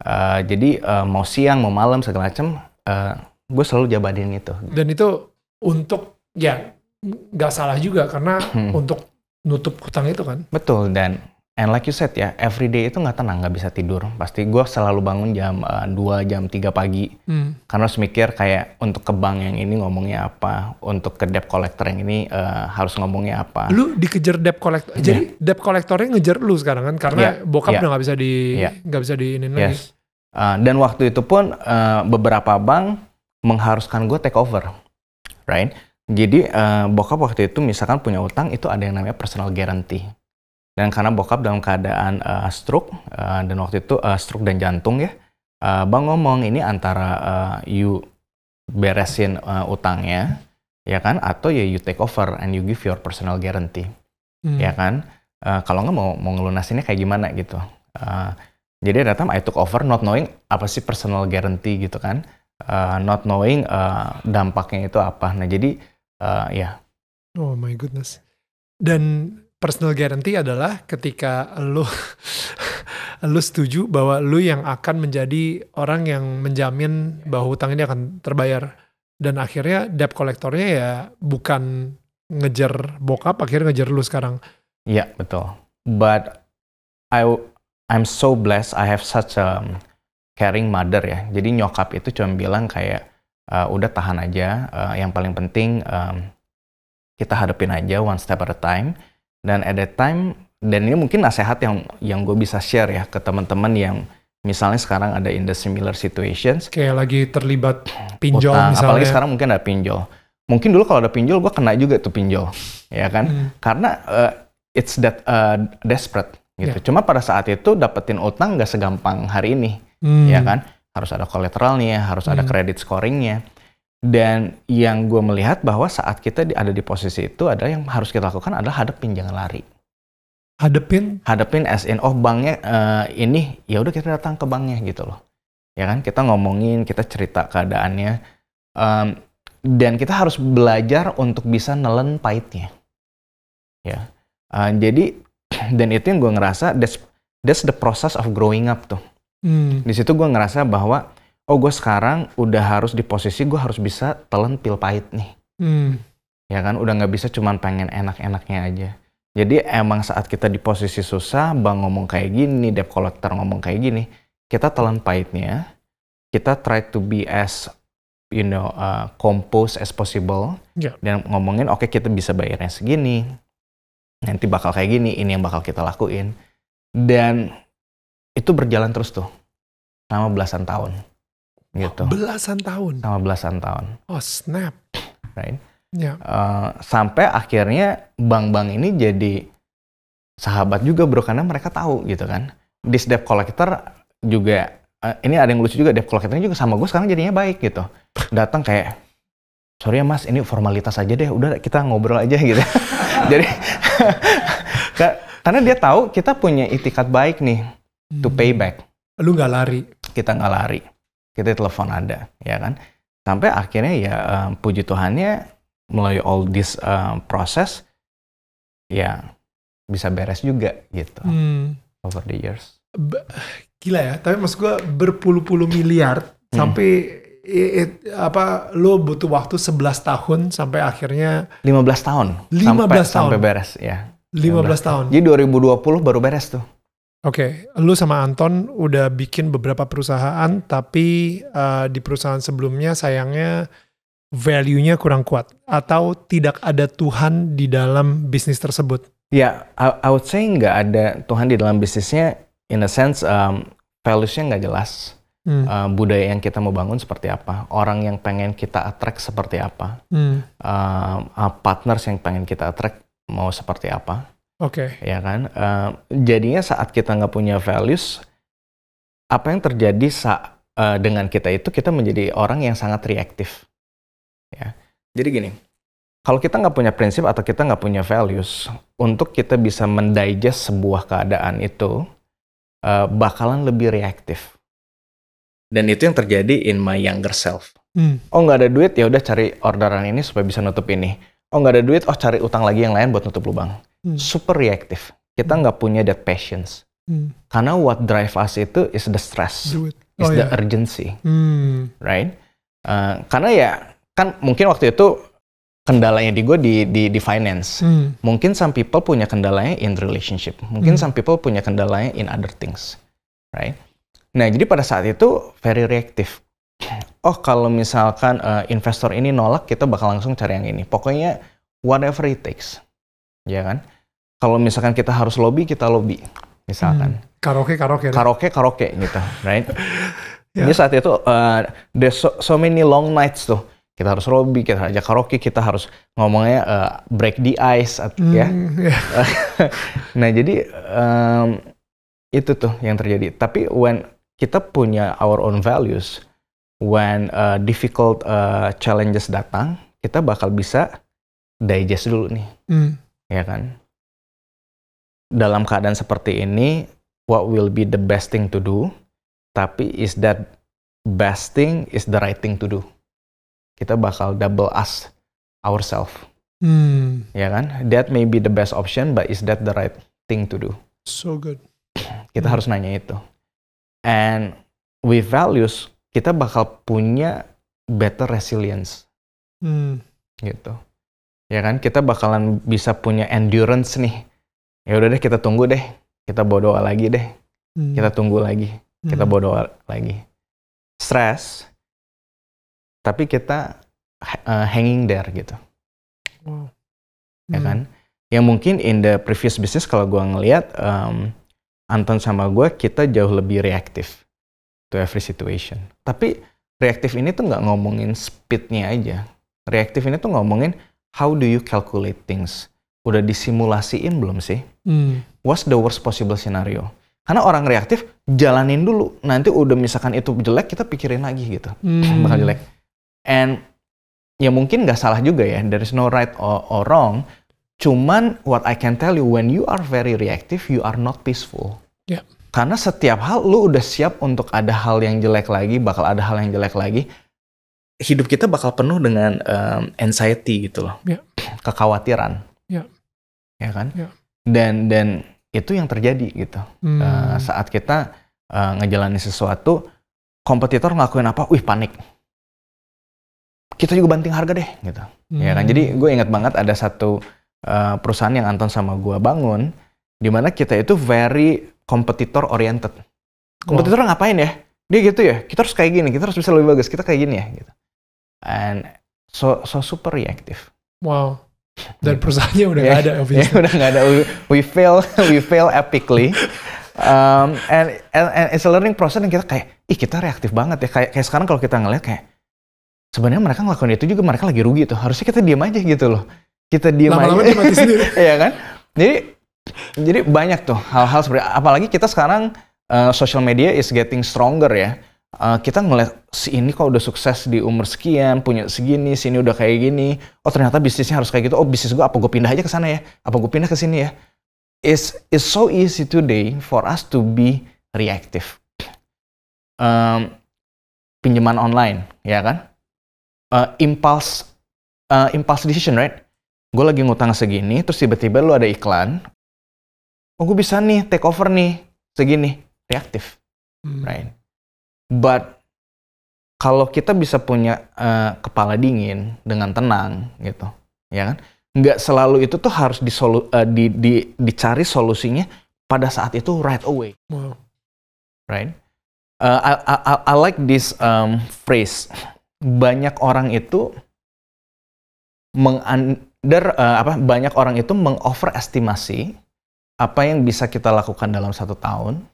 uh, jadi uh, mau siang mau malam segala macam uh, eh, gue selalu jabanin itu dan itu untuk ya nggak salah juga karena hmm. untuk nutup hutang itu kan betul dan And like you said ya, every day itu nggak tenang, nggak bisa tidur. Pasti gue selalu bangun jam uh, eh, 2, jam 3 pagi. Hmm. Karena harus mikir kayak untuk ke bank yang ini ngomongnya apa, untuk ke debt collector yang ini uh, harus ngomongnya apa. Lu dikejar debt collector, yeah. jadi debt collectornya ngejar lu sekarang kan? Karena yeah. bokap yeah. udah nggak bisa di iya. nggak gak bisa ini yes. lagi. Uh, eh, dan waktu itu pun uh, beberapa bank mengharuskan gue take over, right? Jadi uh, bokap waktu itu misalkan punya utang itu ada yang namanya personal guarantee dan karena bokap dalam keadaan uh, stroke uh, dan waktu itu uh, stroke dan jantung ya uh, bang ngomong ini antara uh, you beresin uh, utangnya ya kan atau ya you take over and you give your personal guarantee hmm. ya kan uh, kalau nggak mau mau ngelunasinnya kayak gimana gitu uh, jadi datang I took over not knowing apa sih personal guarantee gitu kan uh, not knowing uh, dampaknya itu apa nah jadi uh, ya yeah. oh my goodness dan personal guarantee adalah ketika lu lu setuju bahwa lu yang akan menjadi orang yang menjamin bahwa hutang ini akan terbayar dan akhirnya debt kolektornya ya bukan ngejar bokap akhirnya ngejar lu sekarang. Iya, yeah, betul. But I I'm so blessed I have such a caring mother ya. Jadi nyokap itu cuma bilang kayak uh, udah tahan aja, uh, yang paling penting um, kita hadapin aja one step at a time dan at that time, dan ini mungkin nasihat yang yang gue bisa share ya ke teman-teman yang misalnya sekarang ada in the similar situations. Kayak lagi terlibat pinjol utang, misalnya. Apalagi sekarang mungkin ada pinjol. Mungkin dulu kalau ada pinjol, gue kena juga tuh pinjol, ya kan? Hmm. Karena uh, it's that uh, desperate gitu. Yeah. Cuma pada saat itu dapetin utang gak segampang hari ini, hmm. ya kan? Harus ada kolateralnya, harus hmm. ada credit scoringnya. Dan yang gue melihat bahwa saat kita ada di posisi itu adalah yang harus kita lakukan adalah hadapin jangan lari. Hadapin? Hadapin as in oh banknya uh, ini ya udah kita datang ke banknya gitu loh. Ya kan kita ngomongin, kita cerita keadaannya um, dan kita harus belajar untuk bisa nelen pahitnya. Ya. Uh, jadi dan itu yang gue ngerasa that's, that's the process of growing up tuh. Hmm. Di situ gue ngerasa bahwa oh gue sekarang udah harus di posisi gue harus bisa telan pil pahit nih. Hmm. Ya kan, udah nggak bisa cuman pengen enak-enaknya aja. Jadi emang saat kita di posisi susah, bang ngomong kayak gini, debt collector ngomong kayak gini, kita telan pahitnya, kita try to be as you know uh, compose as possible yeah. dan ngomongin oke okay, kita bisa bayarnya segini nanti bakal kayak gini ini yang bakal kita lakuin dan itu berjalan terus tuh selama belasan tahun gitu. Belasan tahun. Sama belasan tahun. Oh snap. Right. Ya, Uh, sampai akhirnya bank-bank ini jadi sahabat juga bro karena mereka tahu gitu kan. Di debt collector juga uh, ini ada yang lucu juga debt collectornya juga sama gue sekarang jadinya baik gitu. Datang kayak sorry ya mas ini formalitas aja deh udah kita ngobrol aja gitu. jadi karena dia tahu kita punya itikat baik nih hmm. to pay back. Lu nggak lari. Kita nggak lari kita telepon ada ya kan sampai akhirnya ya um, puji Tuhannya melalui all this um, eh, proses ya bisa beres juga gitu hmm. over the years Ba gila ya tapi maksud gua berpuluh-puluh miliar hmm. sampai it, it, apa lo butuh waktu 11 tahun sampai akhirnya 15 tahun 15 sampai, tahun sampai beres ya 15, 15 tahun. tahun. Jadi 2020 baru beres tuh. Oke, okay. lu sama Anton udah bikin beberapa perusahaan, tapi uh, di perusahaan sebelumnya sayangnya value-nya kurang kuat atau tidak ada Tuhan di dalam bisnis tersebut. Ya, yeah, I, would say nggak ada Tuhan di dalam bisnisnya. In a sense, um, values-nya nggak jelas. Hmm. Uh, budaya yang kita mau bangun seperti apa, orang yang pengen kita attract seperti apa, hmm. Um, uh, partners yang pengen kita attract mau seperti apa Oke. Okay. Ya kan? Uh, jadinya saat kita nggak punya values, apa yang terjadi saat uh, eh, dengan kita itu kita menjadi orang yang sangat reaktif. Ya. Jadi gini, kalau kita nggak punya prinsip atau kita nggak punya values, untuk kita bisa mendigest sebuah keadaan itu uh, bakalan lebih reaktif. Dan itu yang terjadi in my younger self. Hmm. Oh nggak ada duit ya udah cari orderan ini supaya bisa nutup ini. Oh nggak ada duit, oh cari utang lagi yang lain buat nutup lubang Hmm. super reaktif. Kita hmm. nggak hmm. punya that patience. Hmm. Karena what drive us itu is the stress, oh, is yeah. the urgency, hmm. right? Uh, karena ya kan mungkin waktu itu kendalanya di gue di di, di finance. Hmm. Mungkin some people punya kendalanya in relationship. Mungkin hmm. some people punya kendalanya in other things, right? Nah jadi pada saat itu very reaktif. Oh kalau misalkan uh, investor ini nolak kita bakal langsung cari yang ini. Pokoknya whatever it takes, ya kan? kalau misalkan kita harus lobby kita lobby misalkan hmm. karaoke karaoke karaoke karaoke gitu right yeah. jadi saat itu uh, there's so, so many long nights tuh kita harus lobby kita ajak karaoke kita harus ngomongnya uh, break the ice ya. hmm, ya yeah. nah jadi um, itu tuh yang terjadi tapi when kita punya our own values when uh, difficult uh, challenges datang kita bakal bisa digest dulu nih hmm. ya kan dalam keadaan seperti ini, what will be the best thing to do? Tapi is that best thing is the right thing to do? Kita bakal double ask ourselves. Hmm. Ya kan? That may be the best option, but is that the right thing to do? So good. Kita hmm. harus nanya itu. And with values, kita bakal punya better resilience. Hmm. Gitu. Ya kan? Kita bakalan bisa punya endurance nih ya udah deh kita tunggu deh kita bawa doa lagi deh hmm. kita tunggu lagi hmm. kita bawa doa lagi stres tapi kita uh, hanging there gitu wow. ya hmm. kan yang mungkin in the previous business kalau gue ngelihat um, Anton sama gue kita jauh lebih reaktif to every situation tapi reaktif ini tuh nggak ngomongin speednya aja reaktif ini tuh ngomongin how do you calculate things udah disimulasiin belum sih? Hmm. What's the worst possible scenario? Karena orang reaktif jalanin dulu, nanti udah misalkan itu jelek kita pikirin lagi gitu, hmm. bakal jelek. And ya mungkin nggak salah juga ya, there is no right or, or wrong. Cuman what I can tell you, when you are very reactive, you are not peaceful. Yeah. Karena setiap hal lu udah siap untuk ada hal yang jelek lagi, bakal ada hal yang jelek lagi. Hidup kita bakal penuh dengan um, anxiety gitu loh, yeah. kekhawatiran. Yeah ya kan? Ya. Dan dan itu yang terjadi gitu. Hmm. Uh, saat kita uh, eh, ngejalani sesuatu, kompetitor ngelakuin apa, wih panik. Kita juga banting harga deh gitu. Hmm. Ya kan? Hmm. Jadi gue ingat banget ada satu uh, perusahaan yang Anton sama gue bangun, di mana kita itu very oh. kompetitor oriented. Kompetitor wow. ngapain ya? Dia gitu ya. Kita harus kayak gini, kita harus bisa lebih bagus, kita kayak gini ya gitu. And so so super reactive. Wow. Dan hmm. perusahaannya udah nggak gak ada, obviously. Yeah, udah gak ada. We, fail, we fail epically. Um, and, and, and it's a learning process yang kita kayak, ih kita reaktif banget ya. Kayak, kayak sekarang kalau kita ngeliat kayak, sebenarnya mereka ngelakuin itu juga mereka lagi rugi tuh. Harusnya kita diam aja gitu loh. Kita diam Lama -lama aja. Lama-lama sendiri. Iya kan? Jadi jadi banyak tuh hal-hal seperti apalagi kita sekarang uh, social media is getting stronger ya. Eh, kita ngeliat si ini kok udah sukses di umur sekian, punya segini, sini udah kayak gini. Oh ternyata bisnisnya harus kayak gitu. Oh bisnis gua apa gue pindah aja ke sana ya? Apa gue pindah ke sini ya? It's, it's so easy today for us to be reactive. Um, pinjaman online, ya kan? Uh, impulse, uh, impulse decision, right? Gue lagi ngutang segini, terus tiba-tiba lu ada iklan. Oh gue bisa nih take over nih segini, reaktif, hmm. right? But kalau kita bisa punya uh, kepala dingin dengan tenang gitu, ya kan? Nggak selalu itu tuh harus disolu, uh, di, di, dicari solusinya pada saat itu right away, wow. right? Uh, I, I, I like this um, phrase. Banyak orang itu mengunder uh, apa? Banyak orang itu mengoverestimasi apa yang bisa kita lakukan dalam satu tahun,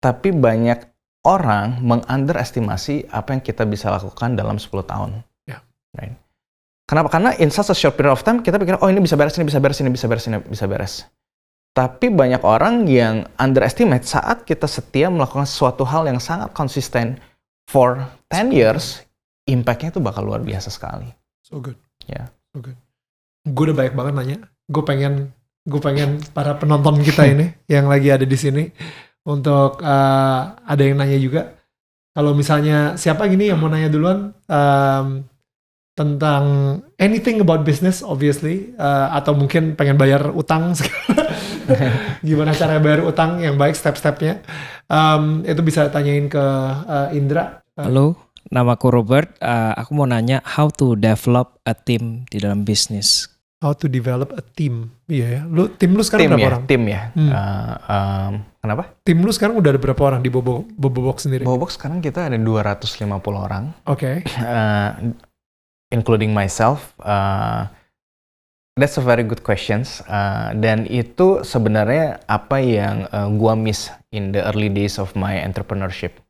tapi banyak orang mengunderestimasi apa yang kita bisa lakukan dalam 10 tahun. Yeah. Right? Kenapa? Karena in such a short period of time kita pikir, oh ini bisa beres, ini bisa beres, ini bisa beres, ini bisa beres. Tapi banyak orang yang underestimate saat kita setia melakukan suatu hal yang sangat konsisten for 10 years, impact-nya itu bakal luar biasa sekali. So good. Ya. Yeah. So good. Gue udah banyak banget nanya. Gue pengen, gue pengen para penonton kita ini yang lagi ada di sini untuk uh, ada yang nanya juga. Kalau misalnya siapa gini yang mau nanya duluan um, tentang anything about business obviously uh, atau mungkin pengen bayar utang gimana cara bayar utang yang baik step-stepnya um, itu bisa tanyain ke uh, Indra. Halo, nama aku Robert. Uh, aku mau nanya how to develop a team di dalam bisnis. How to develop a team? Iya yeah, ya. Lu tim lu sekarang team berapa ya, orang? Tim ya. Hmm. Uh, um, Kenapa? Tim lu sekarang udah ada berapa orang di Bobo Bobobox sendiri? Bobobox sekarang kita ada 250 orang. Oke. Okay. Uh, eh, including myself. Uh, that's a very good questions. Uh, dan itu sebenarnya apa yang uh, gua miss in the early days of my entrepreneurship.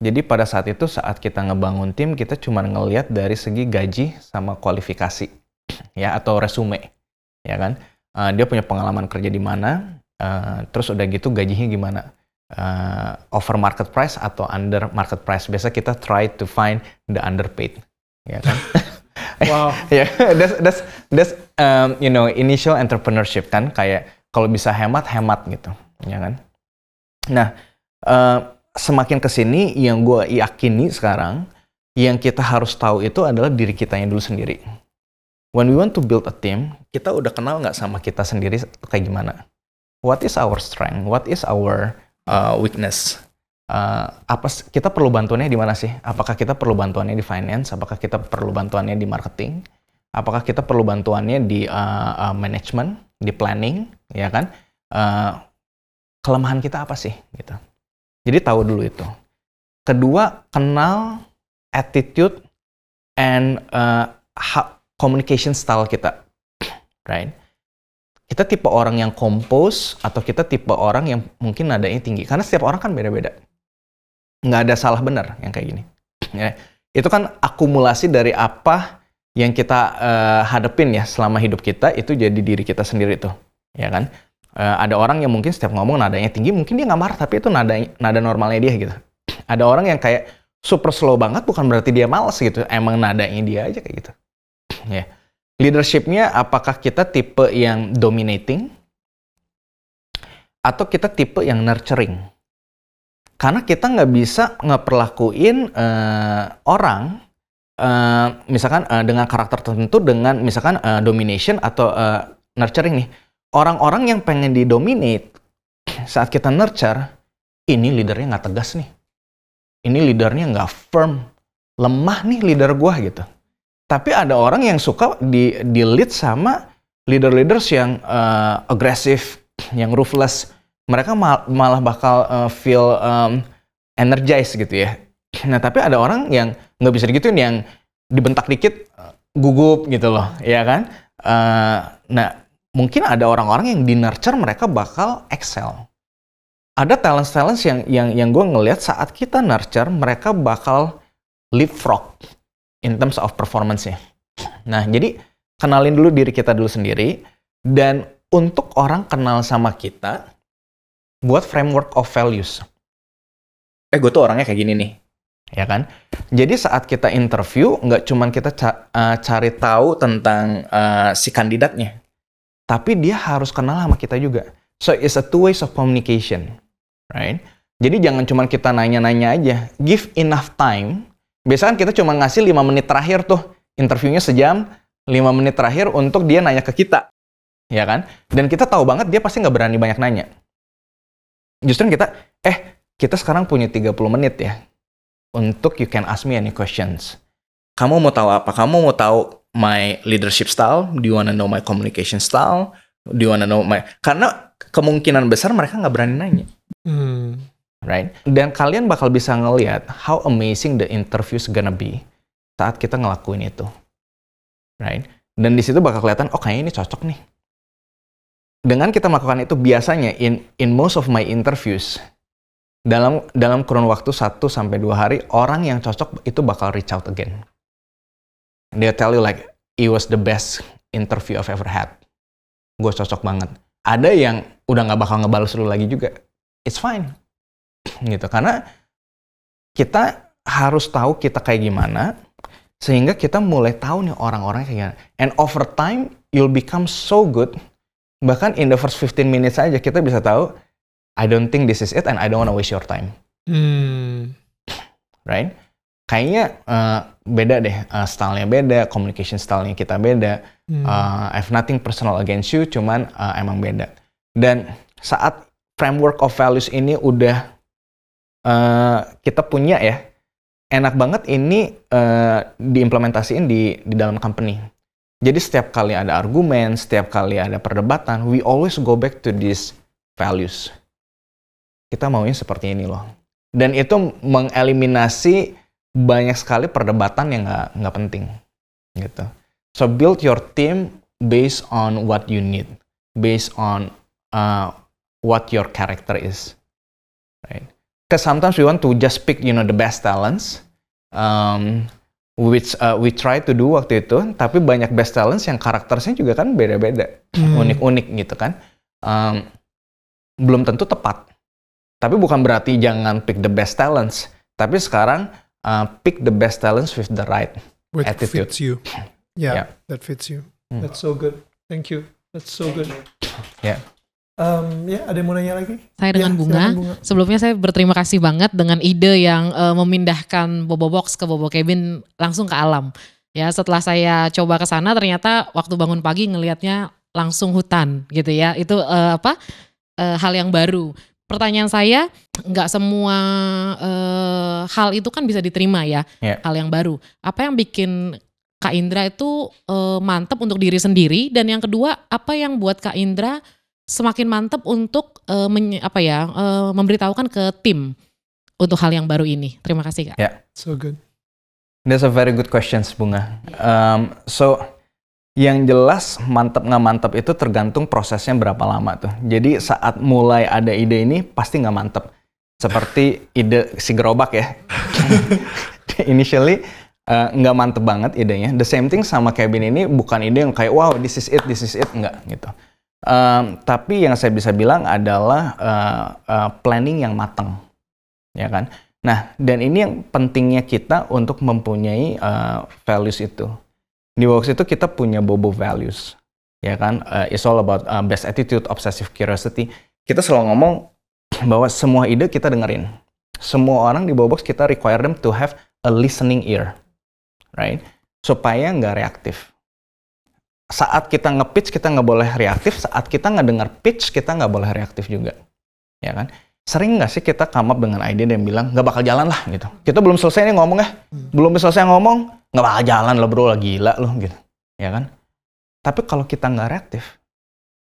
Jadi pada saat itu saat kita ngebangun tim kita cuma ngelihat dari segi gaji sama kualifikasi ya atau resume ya kan. Uh, dia punya pengalaman kerja di mana, Uh, terus udah gitu gajinya gimana? Uh, over market price atau under market price? Biasa kita try to find the underpaid, ya kan? wow. ya, yeah, that's that's that's um, you know initial entrepreneurship kan kayak kalau bisa hemat hemat gitu, ya kan? Nah, uh, semakin kesini yang gue yakini sekarang yang kita harus tahu itu adalah diri kita yang dulu sendiri. When we want to build a team, kita udah kenal nggak sama kita sendiri kayak gimana? what is our strength, what is our uh, weakness. Uh, apa kita perlu bantuannya di mana sih? Apakah kita perlu bantuannya di finance? Apakah kita perlu bantuannya di marketing? Apakah kita perlu bantuannya di uh, uh, management, di planning, ya kan? Uh, kelemahan kita apa sih? Gitu. Jadi tahu dulu itu. Kedua, kenal attitude and uh, communication style kita, right? kita tipe orang yang kompos atau kita tipe orang yang mungkin nadanya tinggi karena setiap orang kan beda-beda nggak ada salah benar yang kayak gini ya, itu kan akumulasi dari apa yang kita uh, hadepin ya selama hidup kita itu jadi diri kita sendiri itu, ya kan uh, ada orang yang mungkin setiap ngomong nadanya tinggi mungkin dia nggak marah tapi itu nada nada normalnya dia gitu ada orang yang kayak super slow banget bukan berarti dia males gitu emang nadanya dia aja kayak gitu ya yeah leadershipnya apakah kita tipe yang dominating atau kita tipe yang nurturing karena kita nggak bisa ngeperlakuin uh, orang uh, misalkan uh, dengan karakter tertentu dengan misalkan uh, domination atau uh, nurturing nih orang-orang yang pengen didominate saat kita nurture ini leadernya nggak tegas nih ini leadernya nggak firm lemah nih leader gue gitu tapi ada orang yang suka di, di lead sama leader-leaders yang uh, eh, agresif, yang ruthless. Mereka mal, malah bakal uh, feel um, energized gitu ya. Nah tapi ada orang yang nggak bisa digituin, yang dibentak dikit eh, gugup gitu loh, ya kan? Uh, nah mungkin ada orang-orang yang di nurture mereka bakal excel. Ada talent talent yang yang yang gue ngelihat saat kita nurture mereka bakal leapfrog in terms of performance-nya. Nah, jadi kenalin dulu diri kita dulu sendiri dan untuk orang kenal sama kita buat framework of values. Eh, gue tuh orangnya kayak gini nih. Ya kan? Jadi saat kita interview, nggak cuma kita ca uh, cari tahu tentang uh, si kandidatnya, tapi dia harus kenal sama kita juga. So it's a two ways of communication, right? Jadi jangan cuma kita nanya-nanya aja. Give enough time biasanya kita cuma ngasih 5 menit terakhir tuh interviewnya sejam 5 menit terakhir untuk dia nanya ke kita ya kan dan kita tahu banget dia pasti nggak berani banyak nanya justru kita eh kita sekarang punya 30 menit ya untuk you can ask me any questions kamu mau tahu apa kamu mau tahu my leadership style do you wanna know my communication style do you wanna know my karena kemungkinan besar mereka nggak berani nanya hmm right? Dan kalian bakal bisa ngelihat how amazing the interview's gonna be saat kita ngelakuin itu, right? Dan di situ bakal kelihatan, oh kayaknya ini cocok nih. Dengan kita melakukan itu biasanya in in most of my interviews dalam dalam kurun waktu 1 sampai dua hari orang yang cocok itu bakal reach out again. They tell you like it was the best interview I've ever had. Gue cocok banget. Ada yang udah nggak bakal ngebales lu lagi juga. It's fine gitu karena kita harus tahu kita kayak gimana sehingga kita mulai tahu nih orang-orang kayak gimana and over time you'll become so good bahkan in the first 15 minutes aja kita bisa tahu I don't think this is it and I don't wanna waste your time hmm. right kayaknya uh, beda deh uh, stylenya beda communication stylenya kita beda hmm. uh, I have nothing personal against you cuman uh, emang beda dan saat framework of values ini udah Eh, kita punya ya enak banget ini uh, diimplementasiin di di dalam company. Jadi setiap kali ada argumen, setiap kali ada perdebatan, we always go back to these values. Kita maunya seperti ini loh. Dan itu mengeliminasi banyak sekali perdebatan yang nggak nggak penting gitu. So build your team based on what you need, based on uh, what your character is, right? because sometimes we want to just pick you know the best talents um, which uh, we try to do waktu itu tapi banyak best talents yang karakternya juga kan beda-beda unik hmm. unik-unik gitu kan um, belum tentu tepat tapi bukan berarti jangan pick the best talents tapi sekarang uh, pick the best talents with the right Which attitude fits you yeah, yeah that fits you hmm. that's so good thank you that's so good yeah Um, ya, ada yang mau nanya lagi? Saya dengan ya, bunga. bunga. Sebelumnya saya berterima kasih banget dengan ide yang uh, memindahkan Bobo Box ke Bobo Cabin langsung ke alam. Ya, setelah saya coba ke sana ternyata waktu bangun pagi ngelihatnya langsung hutan gitu ya. Itu uh, apa? Uh, hal yang baru. Pertanyaan saya, nggak semua uh, hal itu kan bisa diterima ya, yeah. hal yang baru. Apa yang bikin Kak Indra itu uh, mantep untuk diri sendiri dan yang kedua apa yang buat Kak Indra semakin mantap untuk uh, eh, men, apa ya uh, memberitahukan ke tim untuk hal yang baru ini. Terima kasih kak. Yeah, so good. That's a very good question, bunga. Um, so yang jelas mantap nggak mantap itu tergantung prosesnya berapa lama tuh. Jadi saat mulai ada ide ini pasti nggak mantap. Seperti ide si gerobak ya. Initially eh, nggak uh, mantep banget idenya. The same thing sama cabin ini bukan ide yang kayak wow this is it this is it nggak gitu. Um, tapi yang saya bisa bilang adalah uh, uh, planning yang matang, ya kan? Nah, dan ini yang pentingnya kita untuk mempunyai uh, values itu. Di Works itu kita punya Bobo values, ya kan? Uh, it's all about uh, best attitude, obsessive curiosity. Kita selalu ngomong bahwa semua ide kita dengerin. Semua orang di Bobo Box kita require them to have a listening ear, right? Supaya nggak reaktif saat kita nge-pitch kita nggak boleh reaktif, saat kita nggak dengar pitch kita nggak boleh reaktif juga, ya kan? Sering nggak sih kita come up dengan ide dan bilang nggak bakal jalan lah gitu. Kita belum selesai nih ngomong ya, hmm. belum selesai ngomong nggak bakal jalan lo bro, lagi gila lo gitu, ya kan? Tapi kalau kita nggak reaktif,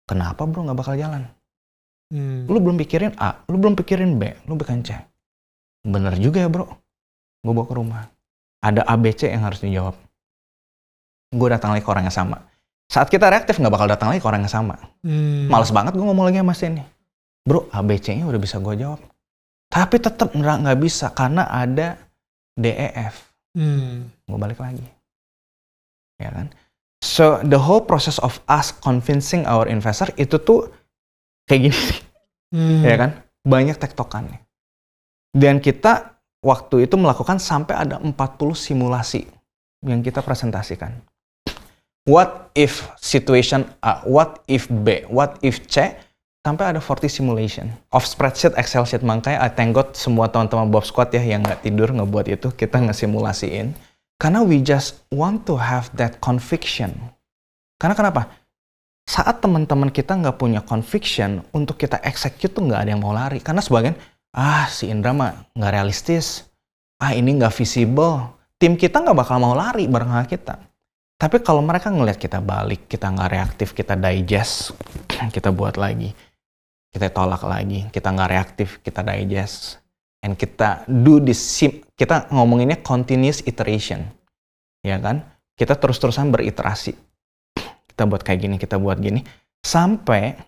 kenapa bro nggak bakal jalan? Hmm. Lu belum pikirin A, lu belum pikirin B, lu bukan C. Bener juga ya bro, gue bawa ke rumah. Ada a b c yang harus dijawab. Gue datang lagi ke orang yang sama saat kita reaktif nggak bakal datang lagi ke orang yang sama. Hmm. Males banget gue ngomong lagi sama si ini. Bro, ABC-nya udah bisa gue jawab. Tapi tetap nggak bisa karena ada DEF. Hmm. Gue balik lagi. Ya kan? So, the whole process of us convincing our investor itu tuh kayak gini. Hmm. ya kan? Banyak tektokannya. Dan kita waktu itu melakukan sampai ada 40 simulasi yang kita presentasikan what if situation A, what if B, what if C, sampai ada 40 simulation of spreadsheet, Excel sheet. Makanya I thank God semua teman-teman Bob Squad ya yang nggak tidur ngebuat itu, kita ngesimulasiin. Karena we just want to have that conviction. Karena kenapa? Saat teman-teman kita nggak punya conviction untuk kita execute tuh nggak ada yang mau lari. Karena sebagian, ah si Indra mah nggak realistis, ah ini nggak visible, tim kita nggak bakal mau lari bareng kita. Tapi kalau mereka ngelihat kita balik, kita nggak reaktif, kita digest, kita buat lagi, kita tolak lagi, kita nggak reaktif, kita digest, and kita do the same, kita ngomonginnya continuous iteration, ya kan? Kita terus-terusan beriterasi, kita buat kayak gini, kita buat gini, sampai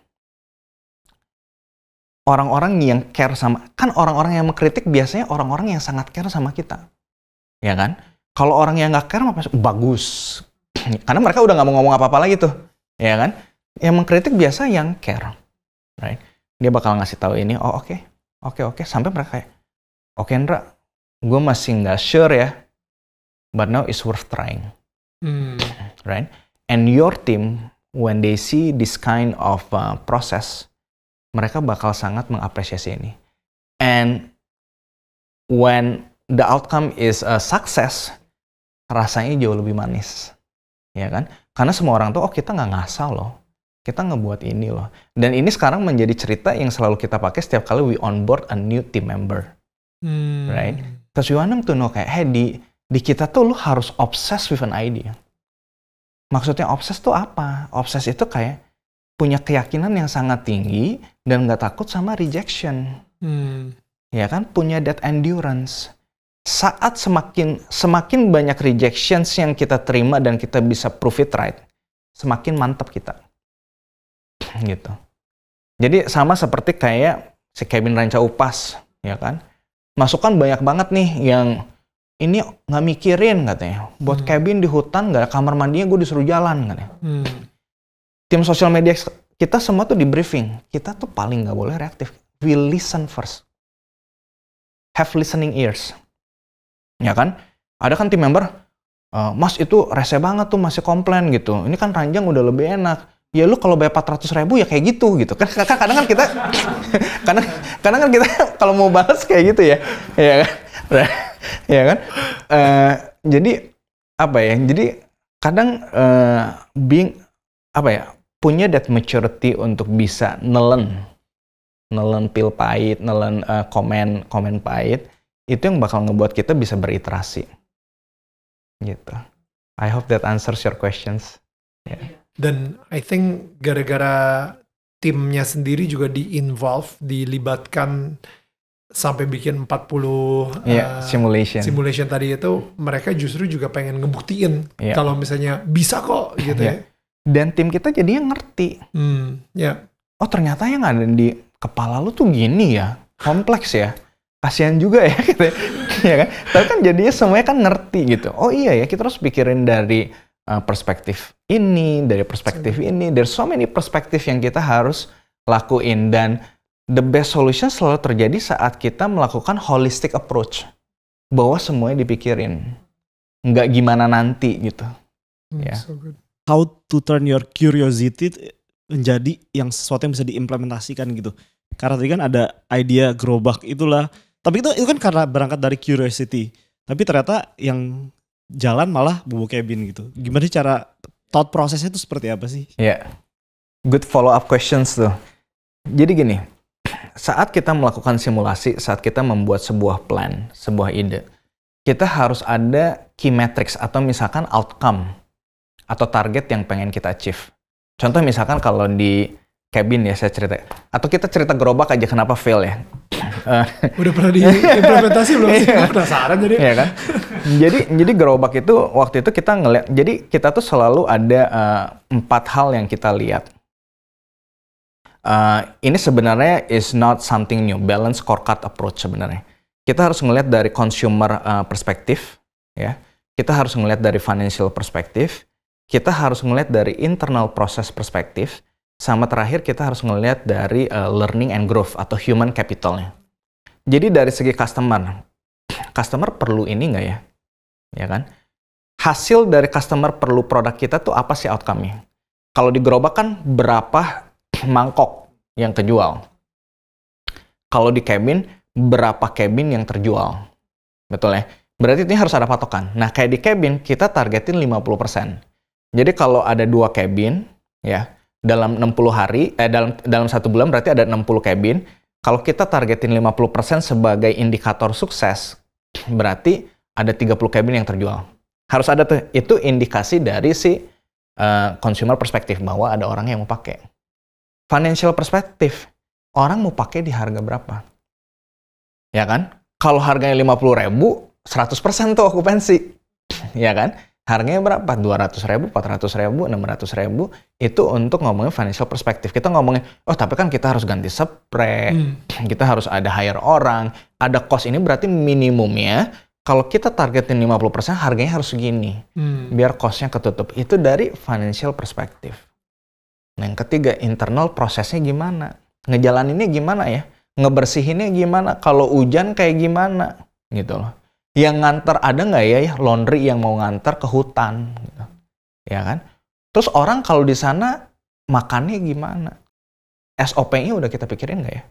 orang-orang yang care sama, kan orang-orang yang mengkritik biasanya orang-orang yang sangat care sama kita, ya kan? Kalau orang yang nggak care, bagus, karena mereka udah nggak mau ngomong apa-apa lagi tuh ya kan yang mengkritik biasa yang care right dia bakal ngasih tahu ini oh oke okay. oke okay, oke okay. sampai mereka kayak oke okay, Indra gue masih nggak sure ya but now it's worth trying hmm. right and your team when they see this kind of uh, process mereka bakal sangat mengapresiasi ini and when the outcome is a success rasanya jauh lebih manis ya kan? Karena semua orang tuh, oh kita nggak ngasal loh, kita ngebuat ini loh. Dan ini sekarang menjadi cerita yang selalu kita pakai setiap kali we onboard a new team member, hmm. right? Terus we want them to know kayak, hey di, di kita tuh lu harus obsessed with an idea. Maksudnya obses tuh apa? Obses itu kayak punya keyakinan yang sangat tinggi dan nggak takut sama rejection. Hmm. Ya kan? Punya that endurance saat semakin semakin banyak rejections yang kita terima dan kita bisa prove it right, semakin mantap kita. Gitu. Jadi sama seperti kayak si Kevin Ranca Upas, ya kan? Masukan banyak banget nih yang ini nggak mikirin katanya. Buat hmm. Kevin di hutan nggak ada kamar mandinya, gue disuruh jalan katanya. Hmm. Tim sosial media kita semua tuh di briefing, kita tuh paling nggak boleh reaktif. We listen first. Have listening ears ya kan? Ada kan tim member, eh, Mas itu rese banget tuh masih komplain gitu. Ini kan ranjang udah lebih enak. Ya lu kalau bayar 400 ribu ya kayak gitu gitu. Kan, kan, kan kadang, kadang kan kita, kadang, kadang kan kita kalau mau bahas kayak gitu ya, ya kan? ya kan? E, jadi apa ya? Jadi kadang e, being apa ya? Punya that maturity untuk bisa nelen, nelen pil pahit, nelen uh, komen komen pahit itu yang bakal ngebuat kita bisa beriterasi. Gitu. I hope that answers your questions. Yeah. Dan I think gara-gara timnya sendiri juga di-involve, dilibatkan sampai bikin 40 yeah, uh, simulation. simulation tadi itu mereka justru juga pengen ngebuktiin yeah. kalau misalnya bisa kok gitu yeah. ya. Dan tim kita jadinya ngerti. Hmm, ya. Yeah. Oh ternyata yang ada di kepala lu tuh gini ya, kompleks ya kasihan juga ya gitu ya iya kan tapi kan jadinya semuanya kan ngerti gitu oh iya ya kita harus pikirin dari eh, perspektif ini dari perspektif ini there's so many perspektif yang kita harus lakuin dan the best solution selalu terjadi saat kita melakukan holistic approach bahwa semuanya dipikirin nggak gimana nanti gitu mm, ya so how to turn your curiosity menjadi yang sesuatu yang bisa diimplementasikan gitu karena tadi kan ada idea gerobak itulah tapi itu itu kan karena berangkat dari curiosity. Tapi ternyata yang jalan malah bubuk cabin gitu. Gimana sih cara thought prosesnya itu seperti apa sih? Ya, Yeah. Good follow up questions tuh. Jadi gini, saat kita melakukan simulasi, saat kita membuat sebuah plan, sebuah ide, kita harus ada key matrix atau misalkan outcome atau target yang pengen kita achieve. Contoh misalkan kalau di cabin ya saya cerita, atau kita cerita gerobak aja kenapa fail ya. udah pernah diimplementasi belum sih? Iya. penasaran jadi. ya kan? jadi jadi gerobak itu waktu itu kita ngelihat jadi kita tuh selalu ada uh, empat hal yang kita lihat. Uh, ini sebenarnya is not something new, balance scorecard approach sebenarnya. Kita harus ngelihat dari consumer uh, perspektif, ya. Kita harus ngelihat dari financial perspektif, kita harus ngelihat dari internal process perspektif, sama terakhir kita harus ngelihat dari uh, learning and growth atau human capitalnya. Jadi dari segi customer, customer perlu ini nggak ya? Ya kan? Hasil dari customer perlu produk kita tuh apa sih outcome-nya? Kalau di gerobak kan berapa mangkok yang kejual? Kalau di cabin, berapa cabin yang terjual? Betul ya? Berarti ini harus ada patokan. Nah, kayak di cabin, kita targetin 50%. Jadi kalau ada dua cabin, ya, dalam 60 hari eh dalam dalam satu bulan berarti ada 60 cabin. Kalau kita targetin 50% sebagai indikator sukses, berarti ada 30 cabin yang terjual. Harus ada tuh itu indikasi dari si uh, consumer perspektif bahwa ada orang yang mau pakai. Financial perspektif, orang mau pakai di harga berapa? Ya kan? Kalau harganya 50 ribu, 100% tuh okupansi. Ya kan? Harganya berapa? 200 ribu, 400 ribu, 600 ribu. Itu untuk ngomongin financial perspective. Kita ngomongin, oh tapi kan kita harus ganti spray, hmm. kita harus ada hire orang, ada cost ini berarti minimumnya kalau kita targetin 50% harganya harus segini. Hmm. Biar costnya ketutup. Itu dari financial perspective. Nah, yang ketiga, internal prosesnya gimana? Ngejalaninnya gimana ya? Ngebersihinnya gimana? Kalau hujan kayak gimana? Gitu loh yang nganter ada nggak ya, ya laundry yang mau nganter ke hutan gitu. ya kan terus orang kalau di sana makannya gimana SOP-nya udah kita pikirin nggak ya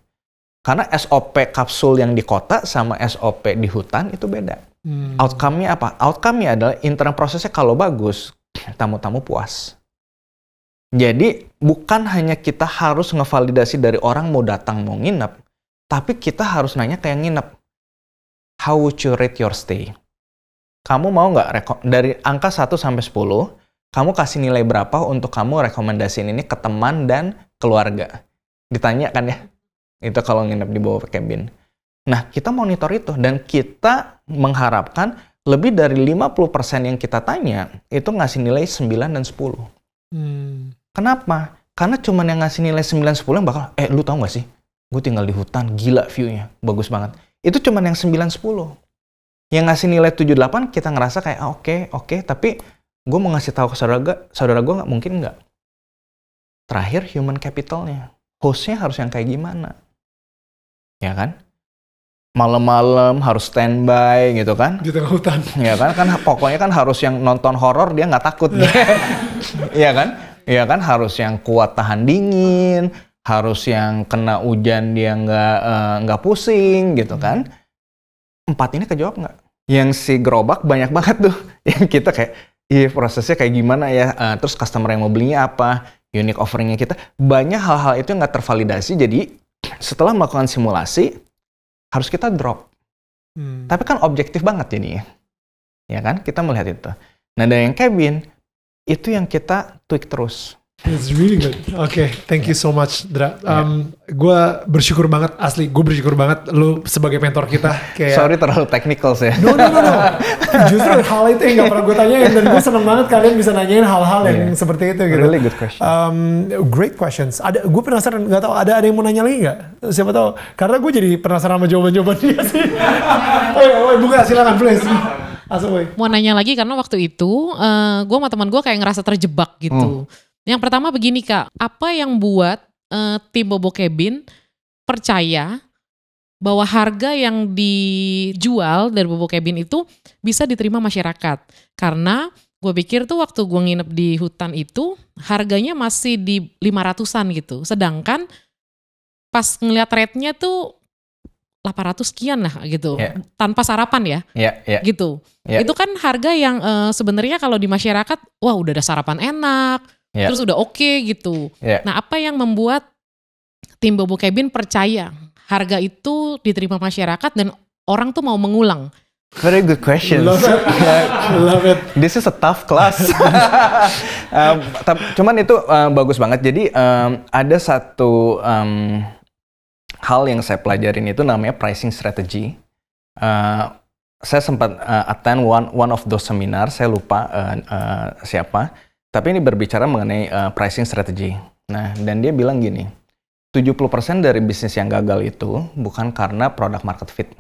karena SOP kapsul yang di kota sama SOP di hutan itu beda hmm. outcome-nya apa outcome-nya adalah internal prosesnya kalau bagus tamu-tamu puas jadi bukan hanya kita harus ngevalidasi dari orang mau datang mau nginep tapi kita harus nanya kayak nginep how would you rate your stay? Kamu mau nggak dari angka 1 sampai 10, kamu kasih nilai berapa untuk kamu rekomendasiin ini ke teman dan keluarga? Ditanya kan ya? Itu kalau nginep di bawah cabin. Nah, kita monitor itu dan kita mengharapkan lebih dari 50% yang kita tanya itu ngasih nilai 9 dan 10. Hmm. Kenapa? Karena cuman yang ngasih nilai 9 10 yang bakal eh lu tau gak sih? Gue tinggal di hutan, gila view-nya, bagus banget itu cuman yang 9 10. Yang ngasih nilai 7-8, kita ngerasa kayak oke, ah, oke, okay, okay, tapi gue mau ngasih tahu ke saudara gue, saudara gue nggak mungkin nggak. Terakhir human capitalnya, hostnya harus yang kayak gimana, ya kan? Malam-malam harus standby gitu kan? Di tengah hutan. Ya kan, kan pokoknya kan harus yang nonton horor dia nggak takut, iya. ya kan? Ya kan harus yang kuat tahan dingin, harus yang kena hujan dia nggak eh, nggak uh, pusing gitu kan empat ini kejawab nggak yang si gerobak banyak banget tuh yang kita kayak iya prosesnya kayak gimana ya uh, terus customer yang mau belinya apa unique offeringnya kita banyak hal-hal itu nggak tervalidasi jadi setelah melakukan simulasi harus kita drop hmm. tapi kan objektif banget ini, ya, ya kan kita melihat itu nah dari yang cabin itu yang kita tweak terus It's really good. Oke, okay, thank you so much, Dra. Um, yeah. Gue bersyukur banget, asli. Gue bersyukur banget lu sebagai mentor kita. Kayak, Sorry terlalu technical sih. No, no, no, no. Justru hal itu yang gak pernah gue tanyain. Dan gue seneng banget kalian bisa nanyain hal-hal yang yeah. seperti itu gitu. Really good question. Um, great questions. Ada, gue penasaran, gak tau ada ada yang mau nanya lagi gak? Siapa tau. Karena gue jadi penasaran sama jawaban-jawaban dia sih. oh, iya, oh, buka silakan please. Asal, Mau nanya lagi karena waktu itu uh, eh, gue sama teman gue kayak ngerasa terjebak gitu. Hmm yang pertama begini Kak, apa yang buat uh, tim Bobo Kevin percaya bahwa harga yang dijual dari Bobo Kevin itu bisa diterima masyarakat? Karena gue pikir tuh waktu gue nginep di hutan itu harganya masih di 500-an gitu. Sedangkan pas ngeliat rate-nya tuh 800 sekian lah gitu yeah. tanpa sarapan ya yeah, yeah. gitu yeah. itu kan harga yang uh, sebenarnya kalau di masyarakat wah udah ada sarapan enak yeah. terus udah oke okay, gitu. Yeah. Nah apa yang membuat tim Bobo Kevin percaya harga itu diterima masyarakat dan orang tuh mau mengulang? Very good question. Love it. Love it. This is a tough class. um, cuman itu um, bagus banget. Jadi um, ada satu um, hal yang saya pelajarin itu namanya pricing strategy. Uh, saya sempat uh, attend one one of those seminar. Saya lupa uh, uh, siapa tapi ini berbicara mengenai uh, pricing strategy. Nah, dan dia bilang gini, 70% dari bisnis yang gagal itu bukan karena product market fit.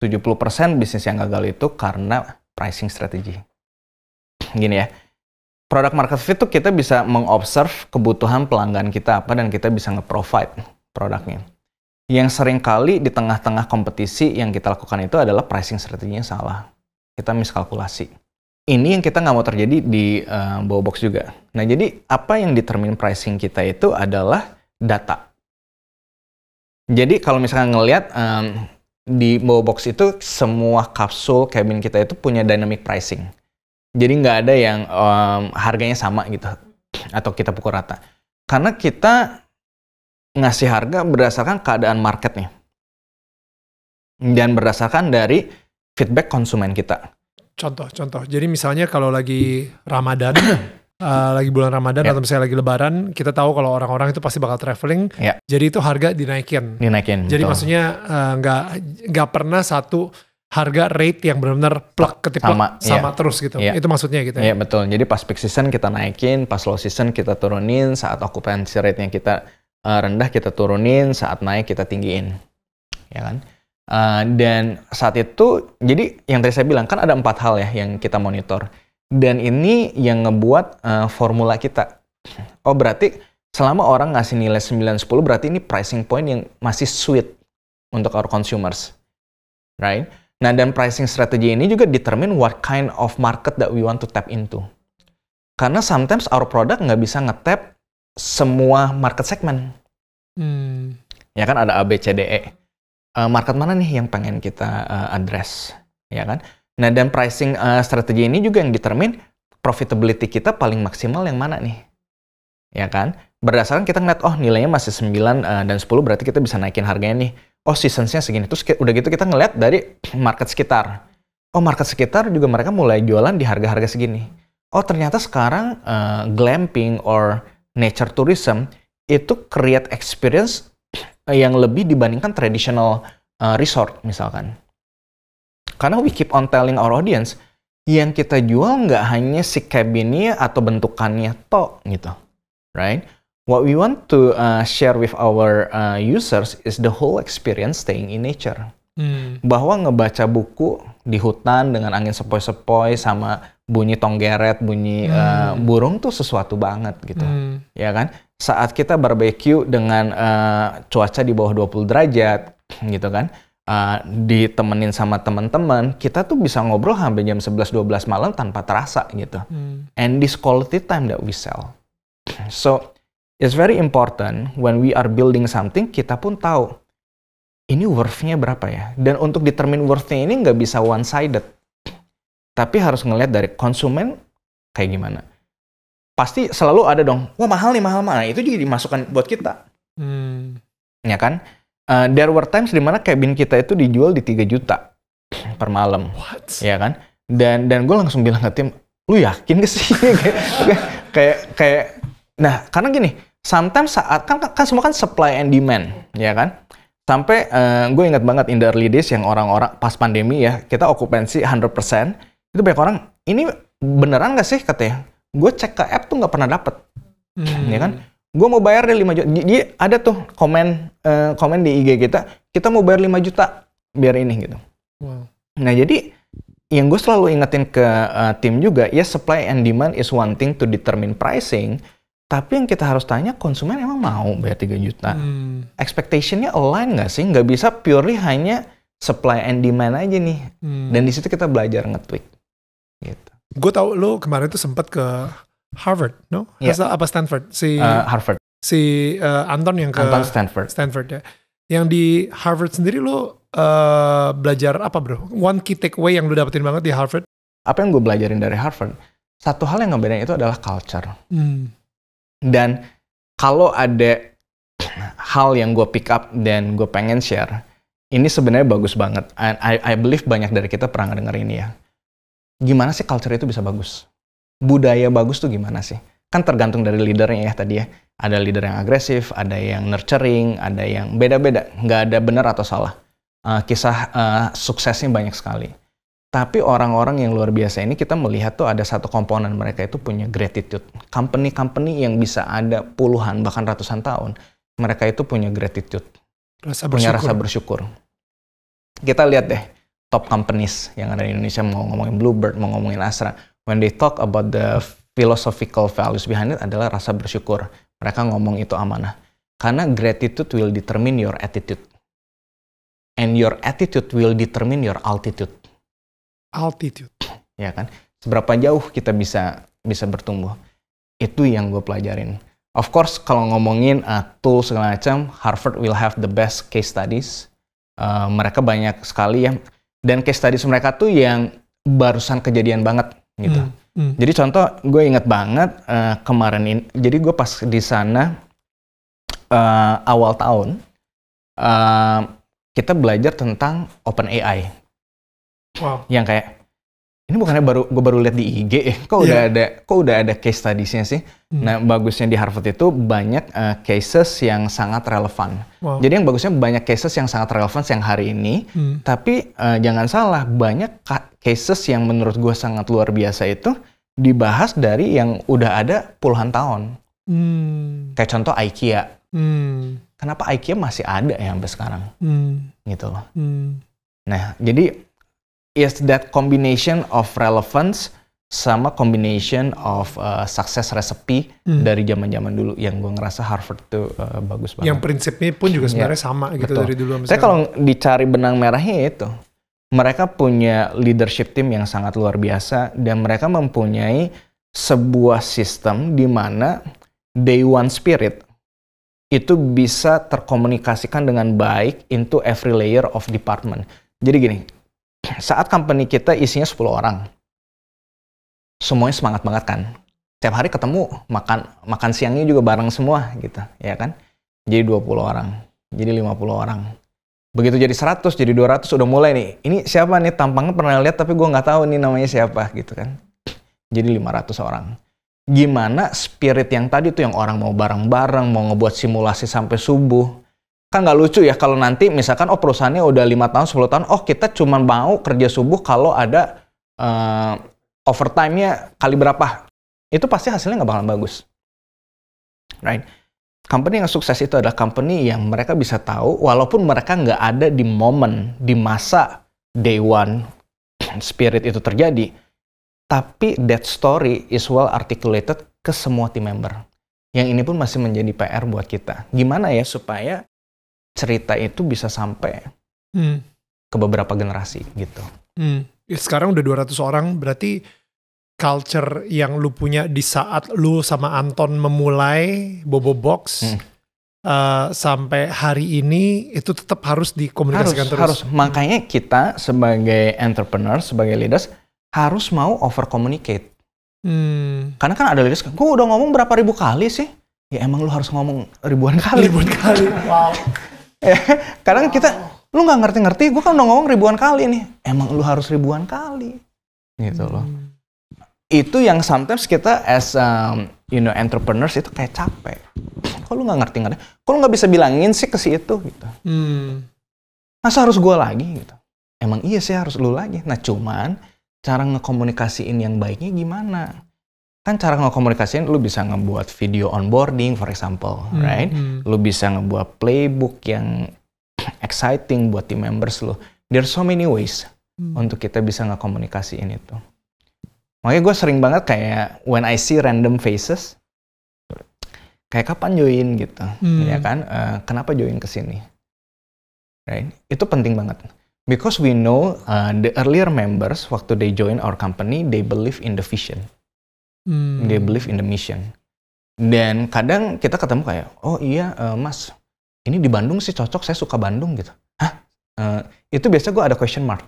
70% bisnis yang gagal itu karena pricing strategy. Gini ya, product market fit tuh kita bisa mengobserve kebutuhan pelanggan kita apa dan kita bisa nge-provide produknya. Yang sering kali di tengah-tengah kompetisi yang kita lakukan itu adalah pricing strateginya salah. Kita miskalkulasi ini yang kita nggak mau terjadi di uh, bawah box juga. Nah, jadi apa yang determine pricing kita itu adalah data. Jadi kalau misalnya ngelihat um, di bawah box itu semua kapsul cabin kita itu punya dynamic pricing. Jadi nggak ada yang um, harganya sama gitu atau kita pukul rata. Karena kita ngasih harga berdasarkan keadaan marketnya Dan berdasarkan dari feedback konsumen kita. Contoh, contoh. Jadi misalnya kalau lagi Ramadan, uh, lagi bulan Ramadan yeah. atau misalnya lagi Lebaran, kita tahu kalau orang-orang itu pasti bakal traveling. Yeah. Jadi itu harga dinaikin. Dinaikin. Jadi betul. maksudnya eh, nggak uh, nggak pernah satu harga rate yang benar-benar plek ketipu sama, ya. sama yeah. terus gitu. Yeah. Itu maksudnya gitu. Iya, yeah, betul. Jadi pas peak season kita naikin, pas low season kita turunin, saat occupancy rate yang kita eh, rendah kita turunin, saat naik kita tinggiin. Ya kan? Uh, dan saat itu, jadi yang tadi saya bilang kan ada empat hal ya yang kita monitor. Dan ini yang ngebuat uh, formula kita. Oh berarti selama orang ngasih nilai 9-10 berarti ini pricing point yang masih sweet untuk our consumers. Right? Nah dan pricing strategy ini juga determine what kind of market that we want to tap into. Karena sometimes our product nggak bisa ngetap semua market segment. Hmm. Ya kan ada A, B, C, D, E. Eh, market mana nih yang pengen kita uh, address, ya kan? Nah dan pricing uh, strategi ini juga yang determine profitability kita paling maksimal yang mana nih, ya kan? Berdasarkan kita ngeliat, oh nilainya masih 9 uh, dan 10 berarti kita bisa naikin harganya nih. Oh seasonsnya segini, terus udah gitu kita ngeliat dari market sekitar. Oh market sekitar juga mereka mulai jualan di harga-harga segini. Oh ternyata sekarang uh, glamping or nature tourism itu create experience Eh, yang lebih dibandingkan traditional uh, resort misalkan. Karena we keep on telling our audience yang kita jual nggak hanya si cabinnya atau bentukannya tok gitu, right? What we want to uh, share with our uh, users is the whole experience staying in nature. Hmm. Bahwa ngebaca buku di hutan dengan angin sepoi-sepoi sama bunyi tonggeret, bunyi hmm. uh, burung tuh sesuatu banget gitu. Hmm. Ya kan? Saat kita barbeque dengan uh, cuaca di bawah 20 derajat gitu kan. Uh, ditemenin sama teman-teman, kita tuh bisa ngobrol hampir jam 11 12 malam tanpa terasa gitu. Hmm. And this quality time that we sell. So, it's very important when we are building something, kita pun tahu ini worth-nya berapa ya. Dan untuk determine worth-nya ini nggak bisa one-sided tapi harus ngelihat dari konsumen kayak gimana. Pasti selalu ada dong, wah mahal nih, mahal mana. Itu juga dimasukkan buat kita. Hmm. Ya kan? Uh, there were times dimana cabin kita itu dijual di 3 juta per malam. What? Ya kan? Dan dan gue langsung bilang ke tim, lu yakin gak sih? kayak kayak kayak, nah karena gini, sometimes saat kan, kan, kan semua kan supply and demand, ya kan? Sampai uh, eh, gue ingat banget in the early days yang orang-orang pas pandemi ya, kita okupansi 100%, itu banyak orang ini beneran gak sih katanya gue cek ke app tuh nggak pernah dapet hmm. ya kan gue mau bayar deh 5 juta jadi ada tuh komen uh, komen di IG kita kita mau bayar 5 juta biar ini gitu wow. nah jadi yang gue selalu ingetin ke uh, tim juga ya supply and demand is one thing to determine pricing tapi yang kita harus tanya konsumen emang mau bayar 3 juta hmm. expectationnya align gak sih nggak bisa purely hanya supply and demand aja nih hmm. dan di situ kita belajar nge-tweak Gitu. Gue tau lo kemarin tuh sempat ke Harvard, no? Yeah. Asal apa Stanford? Si uh, Harvard. Si uh, Anton yang ke Anton Stanford. Stanford ya. Yang di Harvard sendiri lo uh, eh, belajar apa bro? One key takeaway yang lo dapetin banget di Harvard? Apa yang gue belajarin dari Harvard? Satu hal yang ngebedain itu adalah culture. Hmm. Dan kalau ada hal yang gue pick up dan gue pengen share, ini sebenarnya bagus banget. I, I believe banyak dari kita pernah denger ini ya gimana sih culture itu bisa bagus? Budaya bagus tuh gimana sih? Kan tergantung dari leadernya ya tadi ya. Ada leader yang agresif, ada yang nurturing, ada yang beda-beda. Nggak ada benar atau salah. Uh, kisah uh, suksesnya banyak sekali. Tapi orang-orang yang luar biasa ini kita melihat tuh ada satu komponen mereka itu punya gratitude. Company-company yang bisa ada puluhan bahkan ratusan tahun, mereka itu punya gratitude. Rasa Punya rasa bersyukur. Kita lihat deh, top companies yang ada di Indonesia mau ngomongin Bluebird, mau ngomongin Astra, when they talk about the philosophical values behind it adalah rasa bersyukur. Mereka ngomong itu amanah. Karena gratitude will determine your attitude. And your attitude will determine your altitude. Altitude. Ya kan? Seberapa jauh kita bisa bisa bertumbuh. Itu yang gue pelajarin. Of course, kalau ngomongin uh, tool segala macam, Harvard will have the best case studies. Uh, mereka banyak sekali yang dan case studies mereka tuh yang barusan kejadian banget gitu. Hmm. Hmm. Jadi contoh gue inget banget uh, kemarin ini, jadi gue pas di sana uh, awal tahun uh, kita belajar tentang Open AI. Wow. Yang kayak ini bukannya baru gue baru lihat di IG ya, kok yeah. udah ada kok udah ada case studiesnya sih. Hmm. Nah bagusnya di Harvard itu banyak uh, cases yang sangat relevan. Wow. Jadi yang bagusnya banyak cases yang sangat relevan yang hari ini. Hmm. Tapi uh, jangan salah banyak cases yang menurut gue sangat luar biasa itu dibahas dari yang udah ada puluhan tahun. Hmm. Kayak contoh IKEA. Hmm. Kenapa IKEA masih ada ya sampai sekarang? Hmm. Gitu loh. Hmm. Nah jadi is that combination of relevance sama combination of uh, success recipe hmm. dari zaman-zaman dulu yang gue ngerasa Harvard tuh uh, bagus banget. Yang prinsipnya pun juga iya, sebenarnya yeah. sama gitu Betul. dari dulu Saya kalau dicari benang merahnya itu, mereka punya leadership team yang sangat luar biasa dan mereka mempunyai sebuah sistem di mana day one spirit itu bisa terkomunikasikan dengan baik into every layer of department. Jadi gini, saat company kita isinya 10 orang, semuanya semangat banget kan. Setiap hari ketemu, makan makan siangnya juga bareng semua gitu, ya kan? Jadi 20 orang, jadi 50 orang. Begitu jadi 100, jadi 200 udah mulai nih. Ini siapa nih? Tampangnya pernah lihat tapi gue nggak tahu nih namanya siapa gitu kan. Jadi 500 orang. Gimana spirit yang tadi tuh yang orang mau bareng-bareng, mau ngebuat simulasi sampai subuh, kan nggak lucu ya kalau nanti misalkan oh perusahaannya udah lima tahun 10 tahun oh kita cuma mau kerja subuh kalau ada uh, overtime-nya kali berapa itu pasti hasilnya nggak bakalan bagus right company yang sukses itu adalah company yang mereka bisa tahu walaupun mereka nggak ada di momen di masa day one spirit itu terjadi tapi that story is well articulated ke semua team member yang ini pun masih menjadi PR buat kita gimana ya supaya cerita itu bisa sampai hmm. ke beberapa generasi gitu. Hmm. Ya, sekarang udah 200 orang berarti culture yang lu punya di saat lu sama Anton memulai Bobo Box hmm. uh, sampai hari ini itu tetap harus dikomunikasikan harus, terus. Harus. Makanya kita sebagai entrepreneur, sebagai leaders harus mau over communicate. Hmm. Karena kan ada leaders gue udah ngomong berapa ribu kali sih? Ya emang lu harus ngomong ribuan kali. Ribuan kali. Wow. Eh, kadang wow. kita lu nggak ngerti-ngerti gue kan udah ngomong ribuan kali nih emang lu harus ribuan kali gitu loh hmm. itu yang sometimes kita as um, you know entrepreneurs itu kayak capek kok lu nggak ngerti ngerti kok lu nggak bisa bilangin sih ke si itu gitu hmm. masa harus gue lagi gitu emang iya sih harus lu lagi nah cuman cara ngekomunikasiin yang baiknya gimana kan cara ngekomunikasiin lu bisa ngebuat video onboarding for example hmm, right hmm. lu bisa ngebuat playbook yang exciting buat team members lu are so many ways hmm. untuk kita bisa ngekomunikasiin itu makanya gue sering banget kayak when I see random faces kayak kapan join gitu hmm. ya kan uh, kenapa join ke sini right itu penting banget because we know uh, the earlier members waktu they join our company they believe in the vision Hmm. They believe in the mission. Dan kadang kita ketemu kayak, oh iya uh, mas, ini di Bandung sih cocok, saya suka Bandung gitu. Hah? Uh, itu biasa gue ada question mark.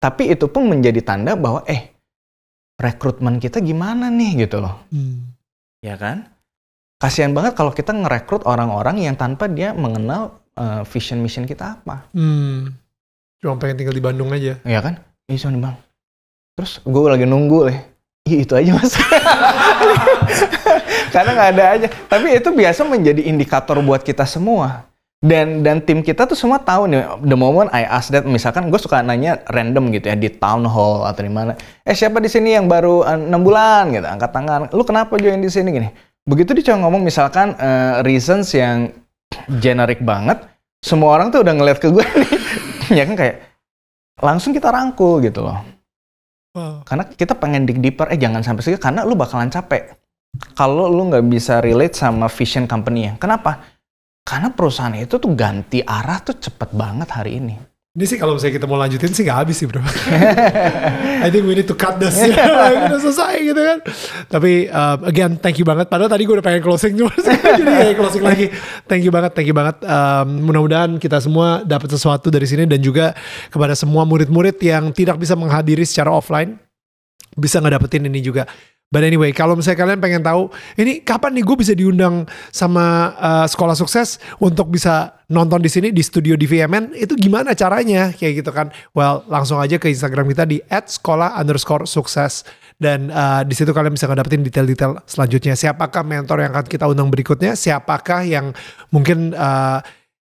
Tapi itu pun menjadi tanda bahwa eh rekrutmen kita gimana nih gitu loh. Hmm. Ya kan? Kasihan banget kalau kita ngerekrut orang-orang yang tanpa dia mengenal uh, vision mission kita apa. Hmm. Cuma pengen tinggal di Bandung aja. Iya kan? Iya cuma di Bandung. Terus gue lagi nunggu nih. Ya, itu aja mas. Karena nggak ada aja. Tapi itu biasa menjadi indikator buat kita semua. Dan dan tim kita tuh semua tahu nih the moment I ask that misalkan gue suka nanya random gitu ya di town hall atau di mana. Eh siapa di sini yang baru eh, enam bulan gitu angkat tangan. Lu kenapa join di sini gini? Begitu dia ngomong misalkan uh, reasons yang generic banget, semua orang tuh udah ngeliat ke gue nih. ya kan kayak langsung kita rangkul gitu loh karena kita pengen dig deeper, eh jangan sampai segitu karena lu bakalan capek. Kalau lu nggak bisa relate sama vision company-nya. Kenapa? Karena perusahaan itu tuh ganti arah tuh cepet banget hari ini. Ini sih kalau misalnya kita mau lanjutin sih gak habis sih bro. I think we need to cut this. Ya. udah selesai gitu kan. Tapi uh, again thank you banget. Padahal tadi gue udah pengen closing cuma jadi kayak closing lagi. Thank you banget, thank you banget. Um, Mudah-mudahan kita semua dapat sesuatu dari sini dan juga kepada semua murid-murid yang tidak bisa menghadiri secara offline bisa ngedapetin ini juga. But anyway, kalau misalnya kalian pengen tahu, ini kapan nih gue bisa diundang sama uh, sekolah sukses untuk bisa nonton di sini di studio di VMN, itu gimana caranya? Kayak gitu kan. Well, langsung aja ke Instagram kita di @sekolah underscore sukses. Dan uh, di situ kalian bisa ngedapetin detail-detail selanjutnya. Siapakah mentor yang akan kita undang berikutnya? Siapakah yang mungkin, uh,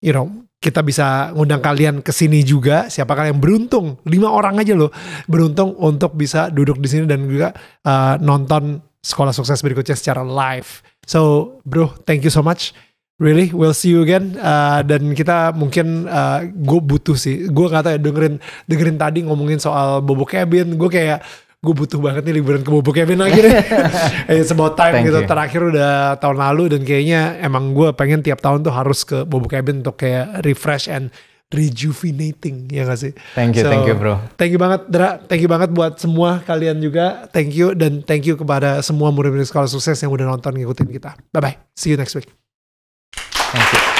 you know, kita bisa ngundang kalian ke sini juga. Siapa kalian beruntung? Lima orang aja loh beruntung untuk bisa duduk di sini dan juga uh, nonton sekolah sukses berikutnya secara live. So, bro, thank you so much. Really, we'll see you again. Uh, dan kita mungkin uh, gue butuh sih. Gue nggak tahu ya dengerin dengerin tadi ngomongin soal Bobo Cabin. Gue kayak gue butuh banget nih liburan ke Bobo Kevin lagi nih It's about time Thank gitu. You. Terakhir udah tahun lalu dan kayaknya emang gue pengen tiap tahun tuh harus ke Bobo Kevin untuk kayak refresh and rejuvenating ya gak sih? Thank you, so, thank you bro. Thank you banget Dra, thank you banget buat semua kalian juga. Thank you dan thank you kepada semua murid-murid sekolah sukses yang udah nonton ngikutin kita. Bye bye, see you next week. Thank you.